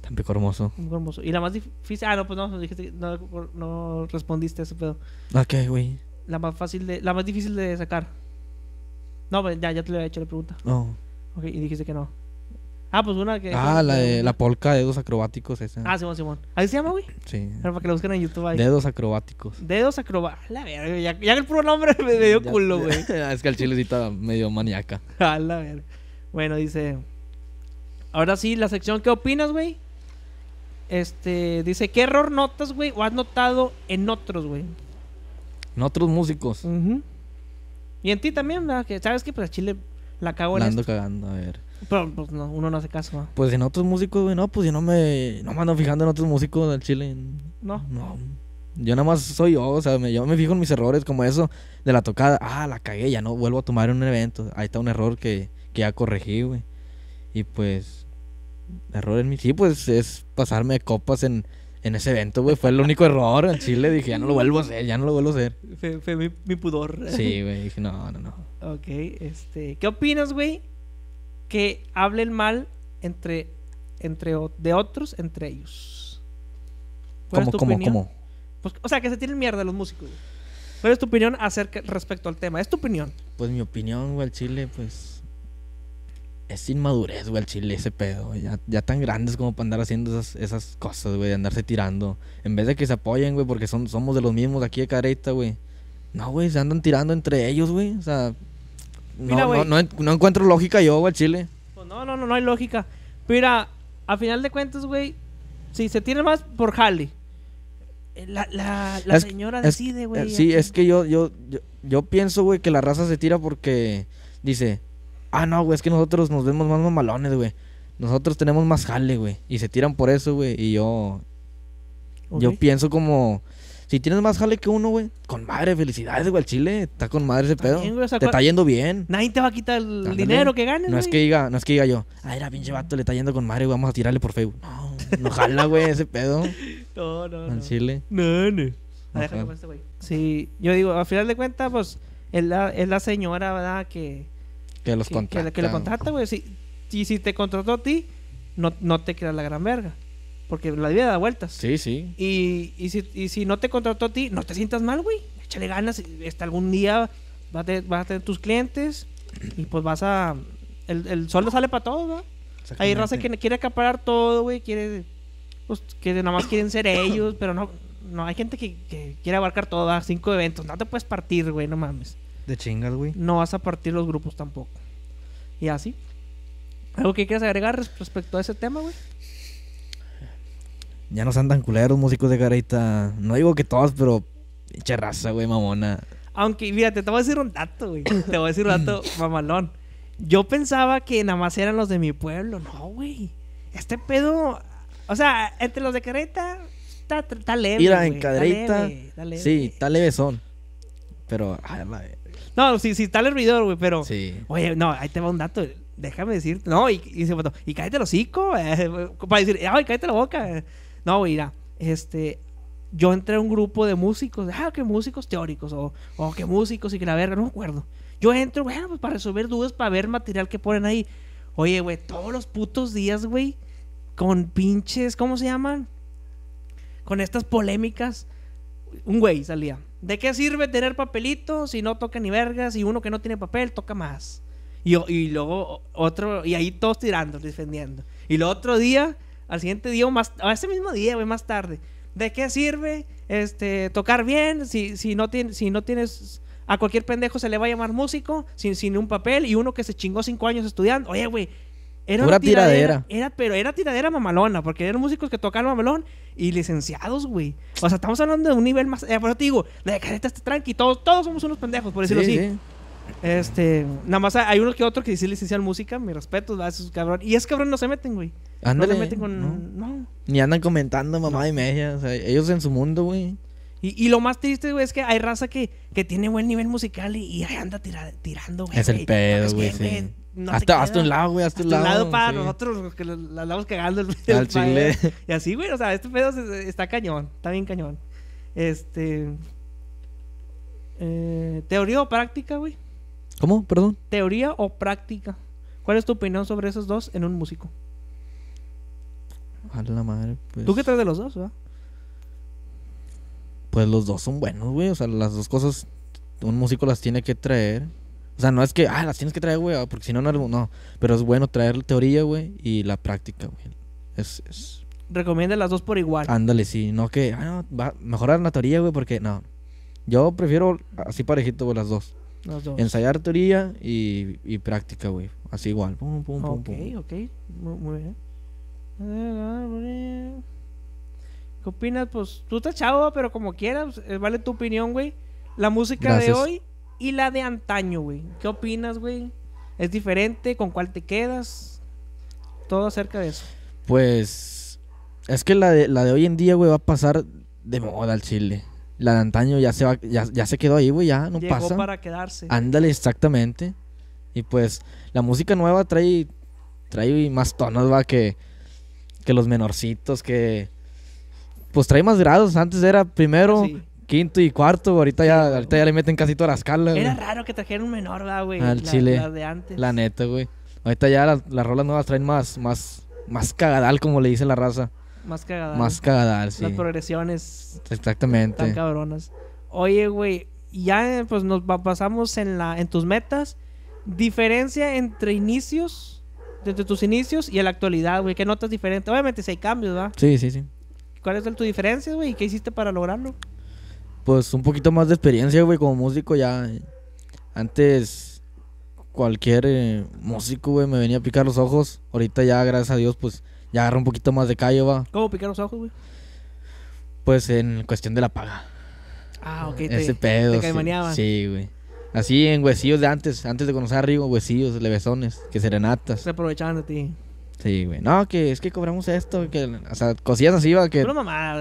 Speaker 1: Tampico hermoso. hermoso. ¿Y la más difícil? Ah, no, pues no, no, no respondiste a ese pedo. Ok, güey. La más fácil de. La más difícil de sacar. No, pues, ya, ya te lo había hecho la pregunta. No. Ok, y dijiste que no. Ah, pues una que. Ah, la, de, la
Speaker 2: polca de dedos acrobáticos esa. Ah,
Speaker 1: Simón, Simón. ¿Ahí se llama, güey? Sí. Pero para que lo busquen en YouTube ahí. Dedos acrobáticos. Dedos acrobáticos. La verga, ya, el puro nombre me, dio culo, güey. es que
Speaker 2: el Chilecita
Speaker 1: medio maníaca. Ah, la verga. Bueno, dice. Ahora sí, la sección, ¿qué opinas, güey? Este, dice, ¿qué error notas, güey? ¿O has notado en otros, güey?
Speaker 2: En otros músicos.
Speaker 1: Y en ti también, ¿verdad? sabes que pues a Chile la cago en la ando
Speaker 2: cagando, a ver.
Speaker 1: Pero pues, uno no hace caso. ¿no?
Speaker 2: Pues en otros músicos, güey, no, pues yo no me, no me ando fijando en otros músicos del Chile. No. No. Yo nada más soy yo, o sea, yo me fijo en mis errores, como eso de la tocada. Ah, la cagué, ya no vuelvo a tomar en un evento. Ahí está un error que, que ya corregí, güey. Y pues, error en mí. Sí, pues es pasarme copas en, en ese evento, güey. Fue el único error en Chile. Dije, ya no lo vuelvo a hacer, ya no lo vuelvo a hacer.
Speaker 1: Fue, mi, pudor. Sí, güey. Dije, no, no, no. Ok, este. ¿Qué opinas, güey? Que hable el mal entre, entre de otros, entre ellos. ¿Cuál ¿Cómo, es cómo, cómo? Pues, o sea, que se tienen mierda los músicos, güey. ¿Cuál es tu opinión acerca respecto al tema? Es tu opinión.
Speaker 2: Pues mi opinión, güey, al Chile, pues es inmadurez, güey, el chile ese pedo, Ya, tan grandes como para andar haciendo esas, cosas, güey, de andarse tirando. En vez de que se apoyen, güey, porque son, somos de los mismos aquí de careta, güey. No, güey, se andan tirando entre ellos, güey. O sea, no, no, no, encuentro lógica yo, güey, el chile.
Speaker 1: Pues no, no, no, no hay lógica. Mira, a final de cuentas, güey, si se tiene más por jale. Eh, la, la, la señora decide, güey. Sí, es
Speaker 2: que yo, yo, yo pienso, güey, que la raza se tira porque dice, ah, no, güey, es que nosotros nos vemos más mamalones, güey. Nosotros tenemos más jale, güey. Y se tiran por eso, güey. Y yo. Yo pienso como. Si tienes más jale que uno, güey, con madre, felicidades, güey, El chile. Está con madre ese pedo. te está yendo bien.
Speaker 1: Nadie te va a quitar el dinero que ganes, No es que
Speaker 2: diga, no es que diga yo, ay, era pinche vato, le está yendo con madre, güey, vamos a tirarle por Facebook. No, no jala, güey, ese pedo. No,
Speaker 1: no, Al chile. No, ah, no. con este güey. Sí, yo digo, al final de cuentas, pues, es la, es la señora, ¿verdad? Que
Speaker 2: que los contrata.
Speaker 1: Que, güey. Si, si, te contrató a ti, no, no te creas la gran verga. Porque la vida da vueltas. Sí, sí. Y, y, si, y si no te contrató a ti, no te sientas mal, güey. Échale ganas. Hasta este, algún día vas a tener, tus clientes y pues vas a... El, el sol sale para todos, ¿verdad? Hay razas que quiere acaparar todo, güey. Quiere... Pues que nada más quieren ser ellos, pero no... No, hay gente que, que quiere abarcar todo, Cinco eventos. No te puedes partir, güey, no mames.
Speaker 2: De chingas, güey.
Speaker 1: No vas a partir los grupos tampoco. Y así. ¿Algo que quieras agregar respecto a ese tema, güey?
Speaker 2: Ya no andan culeros, músicos de careta. No digo que todos, pero pinche raza, güey, mamona.
Speaker 1: Aunque, fíjate, te voy a decir un dato, güey. te voy a decir un dato mamalón. Yo pensaba que nada más eran los de mi pueblo. No, güey. Este pedo. O sea, entre los de Careta. Está, está leve. Mira, en cadreta. Sí,
Speaker 2: está leve son. Pero, a ver,
Speaker 1: no, si sí, está el hervidor, güey, pero. Sí. Oye, no, ahí te va un dato. Déjame decir... No, y, y se Y cállate el hocico. Eh, para decir, ay, cállate la boca. No, güey, mira. Este. Yo entré a un grupo de músicos. Ah, qué músicos teóricos. O, o qué músicos y que la verga. No me acuerdo. Yo entro, bueno, pues para resolver dudas, para ver material que ponen ahí. Oye, güey, todos los putos días, güey. Con pinches, ¿cómo se llaman? Con estas polémicas. Un güey salía ¿De qué sirve tener papelito si no toca ni vergas y uno que no tiene papel toca más? Y, luego otro, y ahí todos tirando, defendiendo. Y el otro día, al siguiente día, más, a ese mismo día, güey, más tarde, ¿de qué sirve este, tocar bien si, no, si no tienes... A cualquier pendejo se le va a llamar músico sin, sin un papel y uno que se chingó cinco años estudiando. Oye, güey, era tiradera. Era, pero era tiradera mamalona, porque eran músicos que tocaban mamalón y licenciados, güey. O sea, estamos hablando de un nivel más. Eh, por eso te digo, la de careta está tranqui, todos, todos somos unos pendejos, por decirlo así. Este, nada más hay uno que otro que dice licenciado en música, mi respeto a ah, esos cabrón. Y es cabrón no se meten, güey. No se meten con. No.
Speaker 2: Ni andan comentando mamá y media. O sea, ellos en su mundo, güey.
Speaker 1: Y, lo más triste, güey, es que hay raza que, que tiene buen nivel musical y, y anda tirando, güey. Es el
Speaker 2: pedo, güey. Sí hasta, hasta, un lado, güey, hasta, hasta, un lado. lado para
Speaker 1: nosotros, que la andamos cagando. El, Al chile. Y así, güey, o sea, este pedo está cañón, está bien cañón. Este. Eh, ¿Teoría o práctica, güey? ¿Cómo? Perdón. ¿Teoría o práctica? ¿Cuál es tu opinión sobre esos dos en un músico?
Speaker 2: A la madre, pues.
Speaker 1: ¿Tú qué traes de los dos, ¿verdad?
Speaker 2: Pues los dos son buenos, güey. O sea, las dos cosas un músico las tiene que traer. O sea, no es que, ah, las tienes que traer, güey, ah, porque si no, no, no. Pero es bueno traer teoría, güey, y la práctica, güey. Es,
Speaker 1: Recomienda las dos por igual.
Speaker 2: Ándale, sí. No que, ah, va mejorar la teoría, güey, porque no. Yo prefiero así parejito, las dos. Ensayar teoría y, práctica, güey. Así igual. Pum,
Speaker 1: pum, ok, ok. Muy, bien. ¿Qué opinas? Pues tú estás chavo, pero como quieras, eh, vale tu opinión, güey. La música de hoy y la de antaño, güey. ¿Qué opinas, güey? ¿Es diferente? ¿Con cuál te quedas? Todo acerca de eso.
Speaker 2: Pues es que la de, la de hoy en día, güey, va a pasar de moda al chile. La de antaño ya se, va, ya, se quedó ahí, güey, ya no Llegó pasa. para quedarse. Ándale, exactamente. Y pues la música nueva trae, trae más tonos, va, que, que los menorcitos, que... Pues trae más grados. Antes era primero quinto y cuarto. Ahorita ya, ahorita ya le meten casi todas las Era
Speaker 1: raro que trajeran un menor, ¿verdad, güey? Al chile. La
Speaker 2: neta, güey. Ahorita ya las, rolas nuevas traen más, más, más cagadal, como le dice la raza. Más cagadal. Más cagadal, sí. Las
Speaker 1: progresiones.
Speaker 2: Exactamente. Tan
Speaker 1: cabronas. Oye, güey, ya pues nos pasamos en, la, en tus metas. Diferencia entre inicios, entre tus inicios y la actualidad, güey. ¿Qué notas diferentes? Obviamente si hay cambios, ¿verdad? Sí, sí, sí. ¿Cuál es tu diferencia, güey? ¿Y qué hiciste para lograrlo?
Speaker 2: pues un poquito más de experiencia, güey, como músico ya. Antes cualquier eh, músico, güey, me venía a picar los ojos. Ahorita ya, gracias a Dios, pues ya agarro un poquito más de callo, va.
Speaker 1: ¿Cómo picar los ojos, güey?
Speaker 2: Pues en cuestión de la paga.
Speaker 1: Ah, ok. Ese pedo.
Speaker 2: sí, güey. Así en huesillos de antes, antes de conocer a Rigo, huesillos, levesones, que serenatas. Se aprovechaban de ti. Sí, güey. No, que es que cobramos esto, que, o sea, cosillas así, va, que...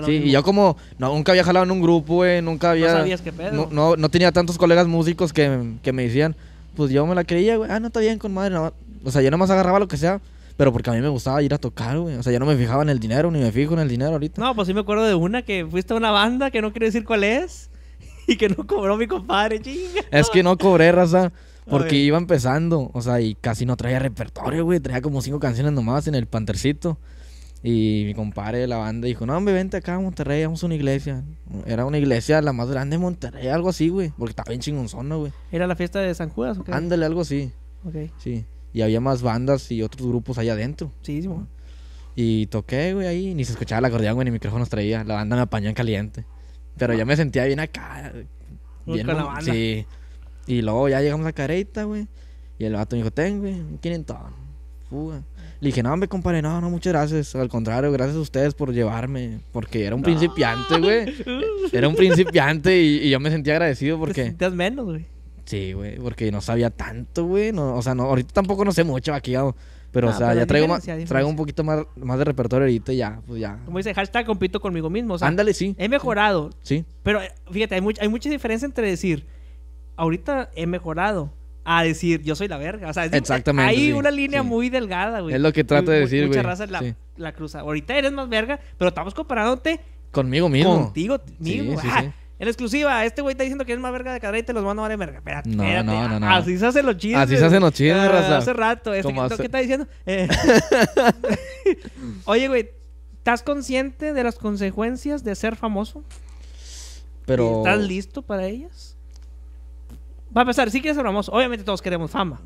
Speaker 2: sí, y yo como, nunca había jalado en un grupo, güey, nunca había... No No, tenía tantos colegas músicos que, me decían, pues yo me la creía, güey, ah, no, está bien, con madre, O sea, yo nomás agarraba lo que sea, pero porque a mí me gustaba ir a tocar, güey. O sea, yo no me fijaba en el dinero, ni me fijo en el dinero ahorita.
Speaker 1: No, pues sí me acuerdo de una que fuiste a una banda que no quiero decir cuál es y que no cobró mi compadre, chinga.
Speaker 2: Es que no cobré, raza. Porque eh. iba empezando, o sea, y casi no traía repertorio, güey. Traía como cinco canciones nomás en el Pantercito. Y mi compadre de la banda dijo, no, hombre, vente acá a Monterrey, vamos a una iglesia. Era una iglesia la más grande de Monterrey, algo así, güey. Porque estaba bien chingonzona, güey.
Speaker 1: ¿Era la fiesta de San Judas o qué?
Speaker 2: Ándale, algo así. Ok. Sí. Y había más bandas y otros grupos allá adentro. Sí, sí, Y toqué, güey, ahí. Ni se escuchaba el acordeón, güey, ni micrófonos traía. La banda me apañó en caliente. Pero ah. ya me sentía bien acá. con la banda. Sí. Y luego ya llegamos a careta güey. Y el vato me dijo, ten, güey, un todo Fuga. Le dije, no, me compadre, no, no, muchas gracias. Al contrario, gracias a ustedes por llevarme. Porque era un principiante, güey. Era un principiante y, yo me sentía agradecido porque. Te sentías menos, güey. Sí, güey, porque no sabía tanto, güey. o sea, no, ahorita tampoco no sé mucho aquí, Pero, ah, o sea, ya traigo, más, traigo un poquito más, más de repertorio ahorita y ya, pues ya.
Speaker 1: Como dice, hashtag compito conmigo mismo. Ándale, sí. He mejorado. Sí. Pero fíjate, hay, hay mucha diferencia entre decir ahorita he mejorado a decir, yo soy la verga. O sea, Exactamente, hay una línea muy delgada, güey. Es lo que trato de decir, güey. Mucha raza la, la, cruza. Ahorita eres más verga, pero estamos comparándote... Conmigo mismo. Contigo mismo. Ah, en exclusiva, este güey está diciendo que es más verga de cadera y te los mando a la verga. Espérate, no, No, no, Así se hacen los chistes. Así se hacen los chistes, ah, raza. Hace rato. Este ¿Qué está diciendo? Eh, oye, güey, ¿estás consciente de las consecuencias de ser famoso? Pero... ¿Estás listo para ellas? Va a pasar, sí quieres ser famoso. Obviamente todos queremos fama.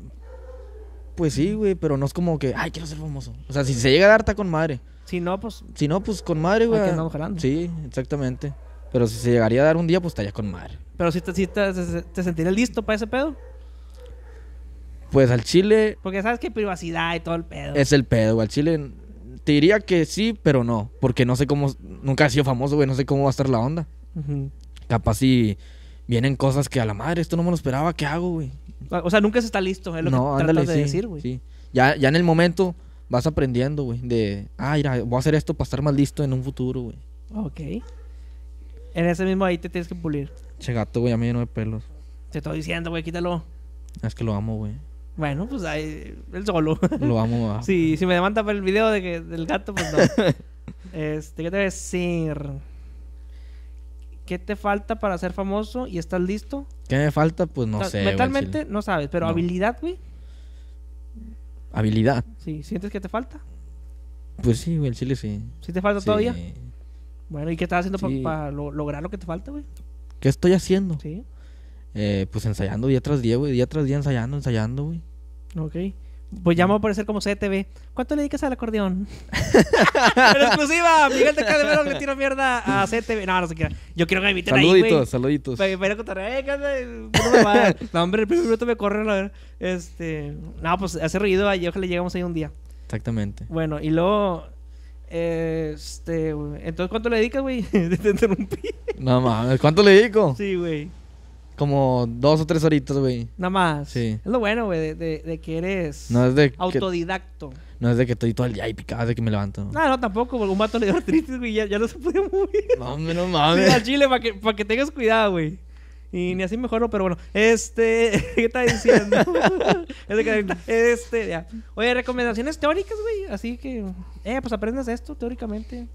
Speaker 2: Pues sí, güey, pero no es como que, ay,
Speaker 1: quiero ser famoso.
Speaker 2: O sea, si se llega a dar, está con madre. Si no, pues. Si no, pues con madre, güey. Sí, exactamente. Pero si se llegaría a dar un día, pues estaría con madre.
Speaker 1: Pero si te, si te, te sentirías listo para ese pedo.
Speaker 2: Pues al chile.
Speaker 1: Porque sabes que privacidad y todo el pedo.
Speaker 2: Es el pedo, güey. Al chile te diría que sí, pero no. Porque no sé cómo. Nunca he sido famoso, güey. No sé cómo va a estar la onda. Capaz si vienen cosas que a la
Speaker 1: madre, esto no me lo esperaba, ¿qué hago, güey? O sea, nunca se está listo, es lo que ándale, tratas de decir, güey. Sí.
Speaker 2: Ya, ya en el momento vas aprendiendo, güey, de, ah, mira, voy a hacer esto para estar más listo en un futuro, güey.
Speaker 1: Ok. En ese mismo ahí te tienes que pulir.
Speaker 2: Che gato, güey, a mí no me pelos.
Speaker 1: Te estoy diciendo, güey, quítalo.
Speaker 2: Es que lo amo, güey.
Speaker 1: Bueno, pues ahí, él solo. Lo amo, güey. sí, si me demanda para el video de que, del gato, pues no. este, ¿qué te voy a decir? ¿Qué te falta para ser famoso y estás listo?
Speaker 2: ¿Qué me falta? Pues no sé. Mentalmente
Speaker 1: no sabes, pero habilidad, güey. ¿Habilidad? Sí, ¿sientes que te falta?
Speaker 2: Pues sí, güey, el chile sí. ¿Sí
Speaker 1: te falta sí. todavía? Bueno, ¿y qué estás haciendo para lograr lo que te falta, güey?
Speaker 2: ¿Qué estoy haciendo? Sí. Eh, pues ensayando día
Speaker 1: tras día, güey. Día tras día ensayando, ensayando, güey. Ok. Pues ya me ser a aparecer como CTV. ¿Cuánto le dedicas al acordeón? ¡En exclusiva! Miguel de Cademero le tiro mierda a CTV. No, no sé qué. Yo quiero que me inviten ahí, güey. Saluditos, saluditos. Para ir a contar, ¡eh, cállate! No, hombre, el primer minuto me corre, A ver. Este... No, pues hace ruido que Ojalá llegamos ahí un día. Exactamente. Bueno, y luego... Este... Entonces, ¿cuánto le dedicas, güey? Te interrumpí.
Speaker 2: No mames, ¿cuánto le dedico? Sí, güey. Como dos o tres horitas, güey. Nada más. Sí.
Speaker 1: Es lo bueno, güey, de, de, que eres de autodidacto.
Speaker 2: no es de que estoy todo el día ahí picado de que me levanto.
Speaker 1: No, no, tampoco, Algún un vato le dio artritis, güey, ya, no se puede mover. No,
Speaker 2: no mames. Sí, al
Speaker 1: chile, para que, que tengas cuidado, güey. Y ni así mejoró, pero bueno. Este, ¿qué estás diciendo? este, ya. Oye, recomendaciones teóricas, güey. Así que, eh, pues aprendas esto teóricamente.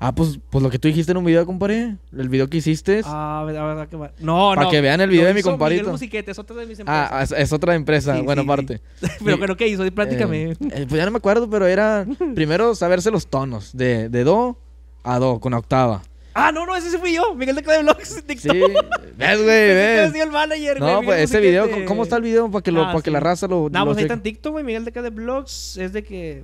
Speaker 2: Ah, pues, pues lo que tú dijiste en un video, compadre. El video que hiciste.
Speaker 1: Ah, la verdad que va. No, Para que vean el video de mi compadrito. es otra de mis ah, empresas. Ah,
Speaker 2: es, otra empresa, bueno, sí, aparte.
Speaker 1: pero, pero ¿qué hizo? Platícame.
Speaker 2: plática. Eh, eh, pues ya no me acuerdo, pero era primero saberse los tonos. De, de do a do, con octava.
Speaker 1: Ah, no, no, ese fui yo. Miguel de Clave Vlogs TikTok.
Speaker 2: Sí. Ves, güey, ves. el manager, No, pues ese video, ¿cómo está el video? Para que, ah, para que la raza lo. No, pues más. ahí
Speaker 1: TikTok, güey. Miguel de Clave es de que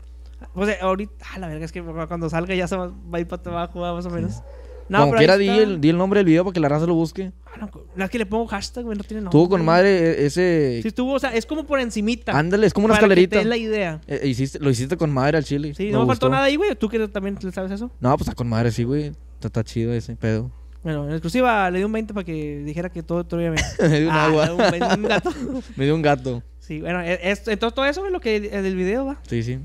Speaker 1: o sea, ahorita, ah, la verga es que cuando salga ya se va, a ir para abajo, más o menos. No, Como quiera, di el, di
Speaker 2: el, nombre del video para que la raza lo busque.
Speaker 1: Ah, no, es que le pongo hashtag, güey, no tiene nombre. tuvo con madre
Speaker 2: eh, ese... Sí,
Speaker 1: estuvo, o sea, es como por encimita. Ándale, es como una para escalerita. es la idea.
Speaker 2: Eh, eh, hiciste, lo hiciste con madre al chile. Sí, no me faltó nada ahí,
Speaker 1: güey. ¿Tú que también le sabes eso?
Speaker 2: No, pues está con madre, sí, güey. Está, chido ese pedo.
Speaker 1: Bueno, en exclusiva le di un 20 para que dijera que todo todavía me... me dio un ah, agua. me dio un gato. me dio un gato. Sí, bueno, e, entonces todo eso es lo que el, video va. Sí, sí.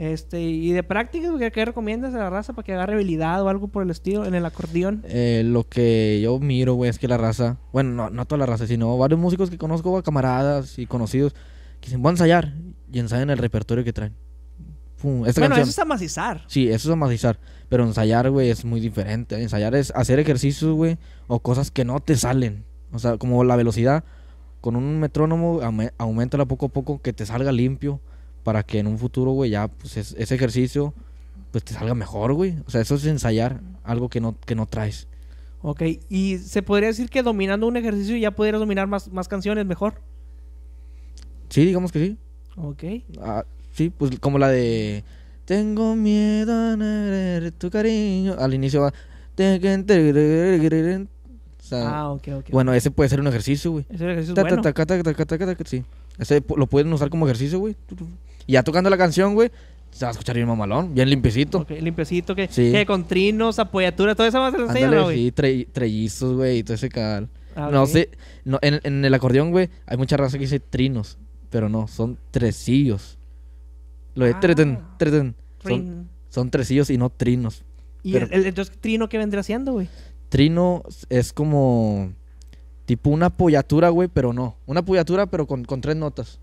Speaker 1: Este, y de práctica, ¿qué, recomiendas a la raza para que haga habilidad o algo por el estilo en el acordeón?
Speaker 2: Eh, lo que yo miro, güey, es que la raza, bueno, no, toda la raza, sino varios músicos que conozco, camaradas y conocidos, que dicen, voy a ensayar y ensayan el repertorio que traen. bueno, eso es amacizar. Sí, eso es amacizar. Pero ensayar, güey, es muy diferente. Ensayar es hacer ejercicios, güey, o cosas que no te salen. O sea, como la velocidad, con un metrónomo, aumentala poco a poco, que te salga limpio para que en un futuro, güey, ya pues, ese ejercicio pues te salga mejor, güey. O sea, eso es ensayar algo que no, que no traes.
Speaker 1: Ok, y se podría decir que dominando un ejercicio ya pudieras dominar más, más canciones mejor.
Speaker 2: Sí, digamos que sí. Ok. Ah, sí, pues como la de Tengo miedo a tu cariño. Al inicio va. ah, ok, ok. Bueno, ese puede ser un ejercicio, güey. Ese ejercicio es bueno. sí. Ese lo pueden usar como ejercicio, güey. Y ya tocando la canción, güey, se va a escuchar bien mamalón, bien limpiecito. Okay, limpiecito, que,
Speaker 1: con trinos, apoyaturas, todo eso va a ser enseña, güey?
Speaker 2: Sí, trellizos, güey, y todo ese cal. No sé, en, el acordeón, güey, hay mucha raza que dice trinos, pero no, son tresillos. Lo de Tres... Ah. treten, treten. Son, son, tresillos y no trinos. ¿Y el,
Speaker 1: entonces trino qué vendría siendo, güey?
Speaker 2: Trino es como tipo una apoyatura, güey, pero no. Una apoyatura, pero con, con tres notas.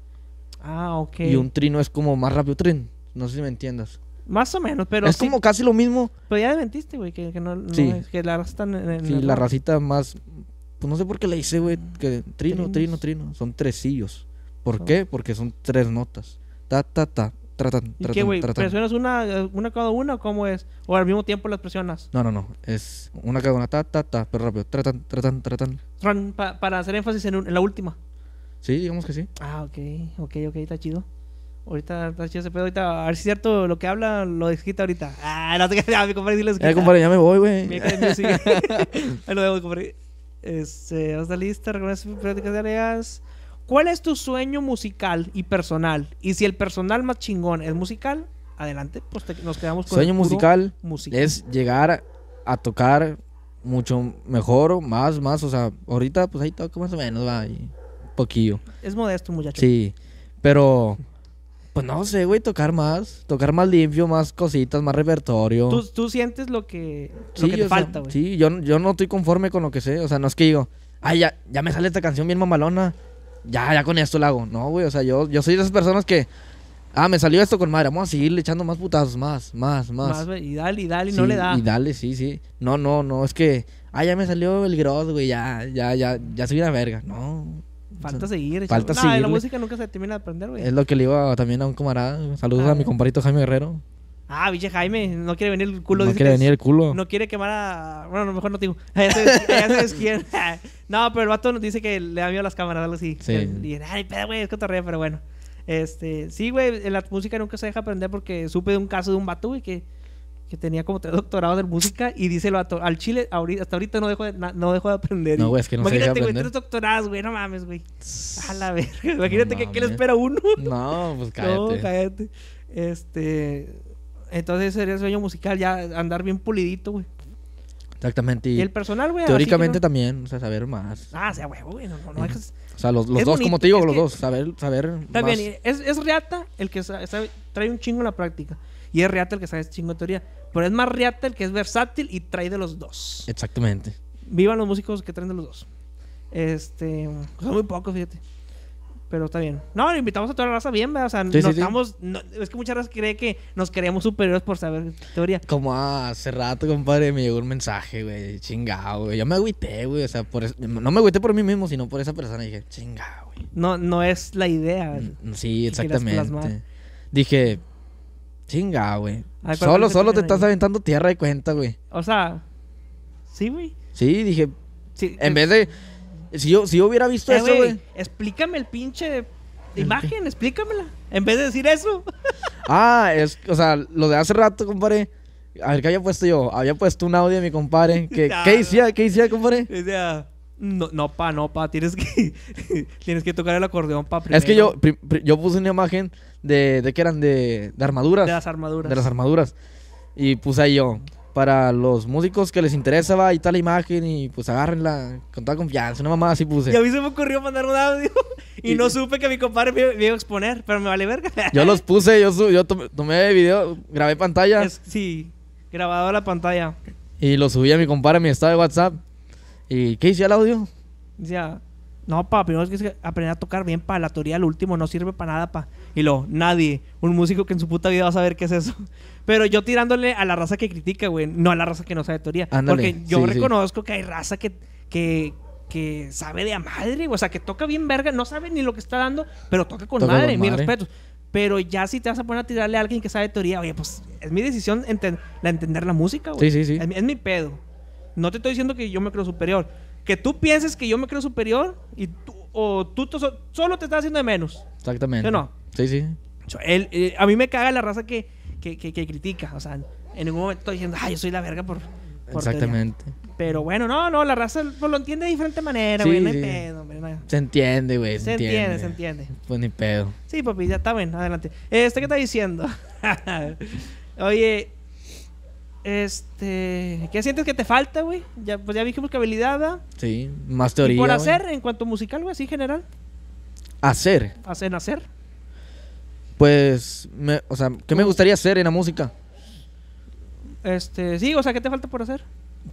Speaker 1: Ah, ok. Y un
Speaker 2: trino es como más rápido trin. No sé si me entiendas.
Speaker 1: Más o menos, pero. Es como casi lo mismo. Pero ya mentiste, güey, que, que, no, sí. que la racita. En sí, la racita
Speaker 2: más. Pues no sé por qué le hice, güey, que trino, trino, trino. Son tresillos. ¿Por qué? Porque son tres notas. Ta, ta, ta. tratan tratan ¿Y qué, güey? ¿Presionas
Speaker 1: una, una cada una o cómo es? ¿O al mismo tiempo las presionas?
Speaker 2: No, no, no. Es una cada una. Ta, ta, ta. Pero rápido. Tratan, tratan,
Speaker 1: tratan. para hacer énfasis en la última. Sí, digamos que sí. Ah, ok, ok, ok, está chido. Ahorita está chido ese pedo. Ahorita, a ver si es cierto, lo que habla lo desquita ahorita. Ah, no sé qué. mi compadre sí lo desquita. compadre, ya me voy, güey. Ahí lo dejo, compadre. Este, hasta lista, reconoce prácticas de tareas. ¿Cuál es tu sueño musical y personal? Y si el personal más chingón es musical, adelante, pues nos quedamos con Sueño musical
Speaker 2: es llegar a tocar mucho mejor, más, más. O sea, ahorita, pues ahí toca más o menos, va. Y Poquillo.
Speaker 1: Es modesto, muchacho.
Speaker 2: Sí, pero... Pues
Speaker 1: no sé, güey, tocar más.
Speaker 2: Tocar más limpio, más cositas, más repertorio.
Speaker 1: Tú, sientes lo que, lo que te falta, güey.
Speaker 2: Sí, yo, yo no estoy conforme con lo que sé. O sea, no es que digo, ay, ya, ya me sale esta canción bien mamalona. Ya, ya con esto la hago. No, güey, o sea, yo, yo soy de esas personas que. Ah, me salió esto con madre. Vamos a seguirle echando más putazos, más, más, más.
Speaker 1: más y dale, y dale, y no le da. Y
Speaker 2: dale, sí, sí. No, no, no, es que. ay, ya me salió el gros güey, ya, ya, ya, ya soy una verga.
Speaker 1: No, Falta seguir. Falta no, seguir. la música nunca se termina de aprender, güey. Es lo
Speaker 2: que le iba también a un camarada. Saludos a mi compadrito Jaime Guerrero.
Speaker 1: Ah, biche Jaime, no quiere venir el culo. No quiere venir el culo. No quiere quemar a... Bueno, a lo mejor no te digo. Ya sabes, quién. no, pero el vato nos dice que le da miedo a las cámaras, algo así. Sí. Y, ay, pedo, güey, es cotorrea, pero bueno. Este, sí, güey, la música nunca se deja aprender porque supe de un caso de un vato, güey, que que tenía como tres doctorados en música y díselo al chile, ahorita, hasta ahorita no dejo de, no dejo de aprender. No, güey, es que no Imagínate, güey, tres doctoradas güey, no mames, güey. A la verga. Imagínate que qué le espera uno.
Speaker 2: No, pues cállate. No,
Speaker 1: cállate. Este. Entonces sería el sueño musical, ya andar bien pulidito, güey.
Speaker 2: Exactamente. Y, el personal, güey. Teóricamente también, o sea, saber más.
Speaker 1: Ah, o sea, güey, güey, no, no dejas.
Speaker 2: O sea, los, los dos, como te digo, los dos, saber, saber. Está
Speaker 1: es, es reata el que sabe, trae un chingo en la práctica. Y es el que sabe chingo de teoría. Pero es más Reattle que es versátil y trae de los dos.
Speaker 2: Exactamente.
Speaker 1: Vivan los músicos que traen de los dos. Este. Son muy pocos, fíjate. Pero está bien. No, invitamos a toda la raza bien, ¿verdad? O sea, nos es que muchas razas cree que nos creemos superiores por saber teoría. Como
Speaker 2: hace rato, compadre, me llegó un mensaje, güey. Chingado, güey. Yo me agüité, güey. O sea, por no me agüité por mí mismo, sino por esa persona. dije, chingado,
Speaker 1: güey. No, no es la idea. Mm, sí, exactamente.
Speaker 2: Dije, Chinga, güey. Solo, solo te, estás aventando tierra de
Speaker 1: cuenta, güey. O sea, sí, güey.
Speaker 2: Sí, dije. en vez de. Si yo, si hubiera visto eh, eso, güey.
Speaker 1: Explícame el pinche imagen, explícamela. En vez de decir eso.
Speaker 2: ah, es, o sea, lo de hace rato, compadre. A ver, ¿qué había puesto yo? Había puesto un audio de mi compadre. ¿Qué
Speaker 1: hicía, qué decía, compadre? Decía, no, no, pa, no, pa. Tienes que, tienes que tocar el acordeón, pa. Es que yo,
Speaker 2: yo puse una imagen de, de que eran de, armaduras. De las armaduras. De las armaduras. Y puse ahí yo, para los músicos que les interesaba y tal imagen, y pues agárrenla con toda confianza, una mamá así puse. Y a mí
Speaker 1: se me ocurrió mandar un audio, y, no supe que mi compadre me, iba a exponer, pero me vale verga.
Speaker 2: Yo los puse, yo, yo tomé,
Speaker 1: video, grabé pantalla. sí, grabado la pantalla.
Speaker 2: Y lo subí a mi compadre En mi estado de WhatsApp. ¿Y qué hice el audio?
Speaker 1: Ya. No, pa, primero es que aprender a tocar bien, para La teoría al último no sirve para nada, pa. Y lo, nadie, un músico que en su puta vida va a saber qué es eso. Pero yo tirándole a la raza que critica, güey, no a la raza que no sabe teoría. porque yo reconozco que hay raza que, que, sabe de a madre, o sea, que toca bien verga, no sabe ni lo que está dando, pero toca con madre, mi respeto. Pero ya si te vas a poner a tirarle a alguien que sabe teoría, oye, pues es mi decisión la entender la música, güey. Sí, sí, sí. es mi pedo. No te estoy diciendo que yo me creo superior que tú pienses que yo me creo superior y tú, o tú solo te estás haciendo de menos. Exactamente. ¿Sí no? Sí, sí. Eh, a mí me caga la raza que, que, critica. O sea, en ningún momento estoy diciendo, ay, yo soy la verga por.
Speaker 2: Exactamente.
Speaker 1: Pero bueno, no, no, la raza pues, lo entiende de diferente manera, güey. no hay pedo, hombre.
Speaker 2: Se entiende, güey. Se, entiende, se entiende. Pues ni pedo.
Speaker 1: Sí, papi, ya está bien, adelante. Este, ¿qué está diciendo? Oye, este, ¿qué sientes que te falta, güey? Ya, pues ya dijimos que habilidad,
Speaker 2: Sí, más teoría. por hacer
Speaker 1: en cuanto musical, güey, así general? Hacer. hacer hacer?
Speaker 2: Pues, o sea, ¿qué me gustaría hacer en la música?
Speaker 1: Este, sí, o sea, ¿qué te falta por hacer?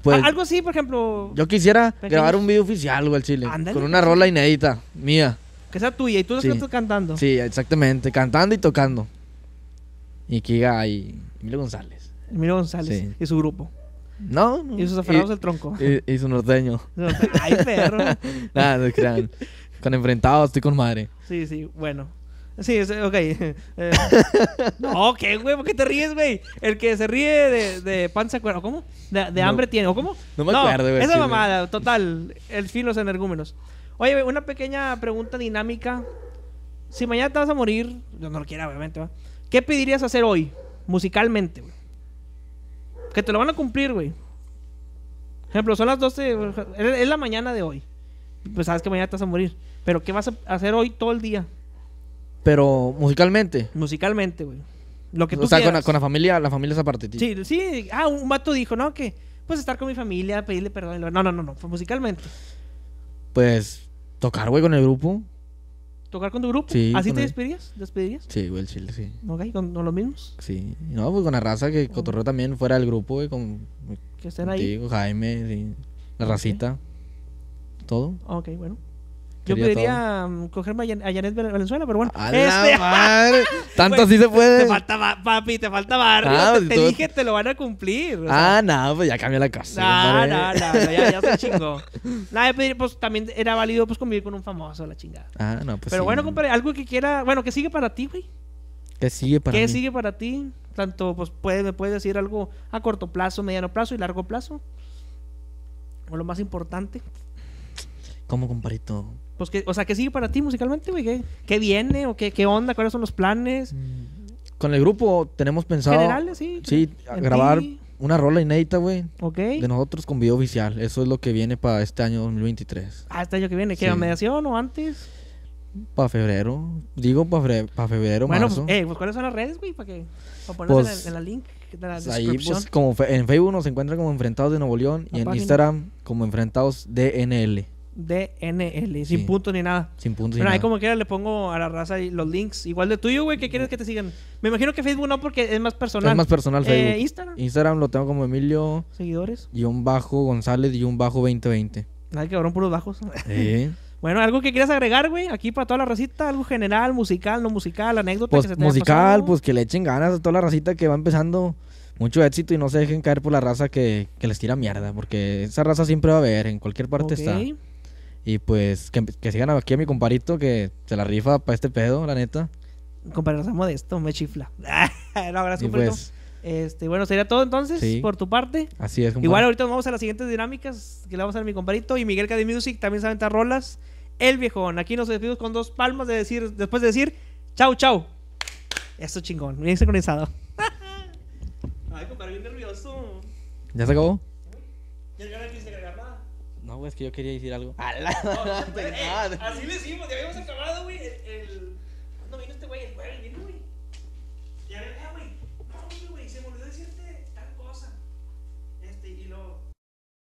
Speaker 1: Pues, algo así, por ejemplo. Yo
Speaker 2: quisiera grabar un video oficial, güey, al chile. con una rola inédita, mía.
Speaker 1: Que sea tuya y tú sí. estás cantando. Sí,
Speaker 2: exactamente. Cantando y tocando. Y que y ahí, González. Emilio González y su grupo. No, no. Y sus aferrados del tronco. Y, su norteño. Ay, perro. Nada, no crean. Con enfrentados estoy con madre.
Speaker 1: Sí, sí, bueno. Sí, ok. Eh, no, ¿qué, güey? ¿Por qué te ríes, güey? El que se ríe de, de panza ¿cómo? De, hambre tiene, ¿o cómo? No me acuerdo, güey. No, esa mamada, total. El fin, los energúmenos. Oye, una pequeña pregunta dinámica. Si mañana te vas a morir, yo no lo quiera, obviamente, ¿Qué pedirías hacer hoy, musicalmente, güey? Que te lo van a cumplir, güey. Ejemplo, son las 12, es la mañana de hoy. Pues sabes que mañana te vas a morir. Pero ¿qué vas a hacer hoy todo el día?
Speaker 2: Pero musicalmente.
Speaker 1: Musicalmente, güey. Lo que tú o sea,
Speaker 2: con la, familia, la familia es aparte. Sí,
Speaker 1: sí. Ah, un vato dijo, ¿no? Que pues estar con mi familia, pedirle perdón. No, no, no, no. musicalmente.
Speaker 2: Pues tocar, güey, con el grupo
Speaker 1: tocar con tu grupo. Sí, ¿Así te el... despedías? ¿Despedirías?
Speaker 2: Sí, güey, el chile, sí.
Speaker 1: ¿Ok? ¿Con, los mismos?
Speaker 2: Sí. No, pues con la raza que cotorreó también fuera del grupo, güey, con. Que estén ahí. Jaime, sí. La racita.
Speaker 1: Todo. Ok, bueno.
Speaker 2: Yo podría
Speaker 1: mm, cogerme a, Janet Valenzuela, pero bueno. este... Tanto pues, así se puede. Te falta papi, te falta barrio. Ah, te, pues, dije, te lo van a cumplir. Ah,
Speaker 2: no, pues ya cambió la casa. No, no, no, ya, ya se
Speaker 1: chingó. Nada, pues también era válido pues convivir con un famoso, la chingada.
Speaker 2: Ah, no, pues Pero bueno, compadre,
Speaker 1: algo que quiera... Bueno, que sigue para ti, güey?
Speaker 2: ¿Qué sigue para ¿Qué
Speaker 1: sigue para ti? Tanto, pues, me puedes decir algo a corto plazo, mediano plazo y largo plazo. O lo más importante.
Speaker 2: ¿Cómo, comparito?
Speaker 1: Pues que, o sea, ¿qué sigue para ti musicalmente, güey? ¿Qué, viene? ¿O qué, qué onda? ¿Cuáles son los planes? Mm,
Speaker 2: con el grupo tenemos pensado. general? sí. Sí, grabar una rola inédita, güey. Ok. De nosotros con video oficial. Eso es lo que viene para este año 2023.
Speaker 1: Ah, este año que viene. ¿Qué? mediación o antes?
Speaker 2: Para febrero. Digo para febrero, bueno, marzo. Bueno,
Speaker 1: eh, pues, ¿cuáles son las redes, güey? Para que pues, en, la link de la descripción. Pues, ahí, pues,
Speaker 2: como en Facebook nos encuentran como Enfrentados de Nuevo León. y en Instagram como Enfrentados DNL.
Speaker 1: DNL. Sin punto ni nada. Sin punto Pero ahí como quiera le pongo a la raza los links. Igual de tuyo, güey. ¿Qué quieres que te sigan? Me imagino que Facebook no porque es más personal. Es más personal eh, Facebook. Instagram.
Speaker 2: Instagram lo tengo como Emilio. Seguidores. Y un bajo González y un bajo 2020.
Speaker 1: Ay, cabrón, puros bajos. Bueno, algo que quieras agregar, güey, aquí para toda la racita, algo general, musical, no musical, anécdota pues se musical,
Speaker 2: pues que le echen ganas a toda la racita que va empezando mucho éxito y no se dejen caer por la raza que, les tira mierda, porque esa raza siempre va a haber, en cualquier parte okay. está. Y pues que, sigan aquí a mi comparito que
Speaker 1: se la rifa para este pedo, la neta. de modesto, me chifla. no, gracias, pues, este, bueno, sería todo entonces por tu parte. Así es, Igual ahorita vamos a las siguientes dinámicas que le vamos a dar a mi comparito. Y Miguel de Music también sabe entrar rolas. El viejón. Aquí nos despedimos con dos palmas de decir, después de decir, chau, chau. Esto chingón, bien sincronizado. Ay, compadre, bien nervioso.
Speaker 2: ¿Ya se acabó? ¿Ya, es que yo quería decir algo. Eh, así le hicimos, ya habíamos acabado,
Speaker 1: güey. El, No, ¿Cuándo vino este güey? El jueves vino, güey. Ya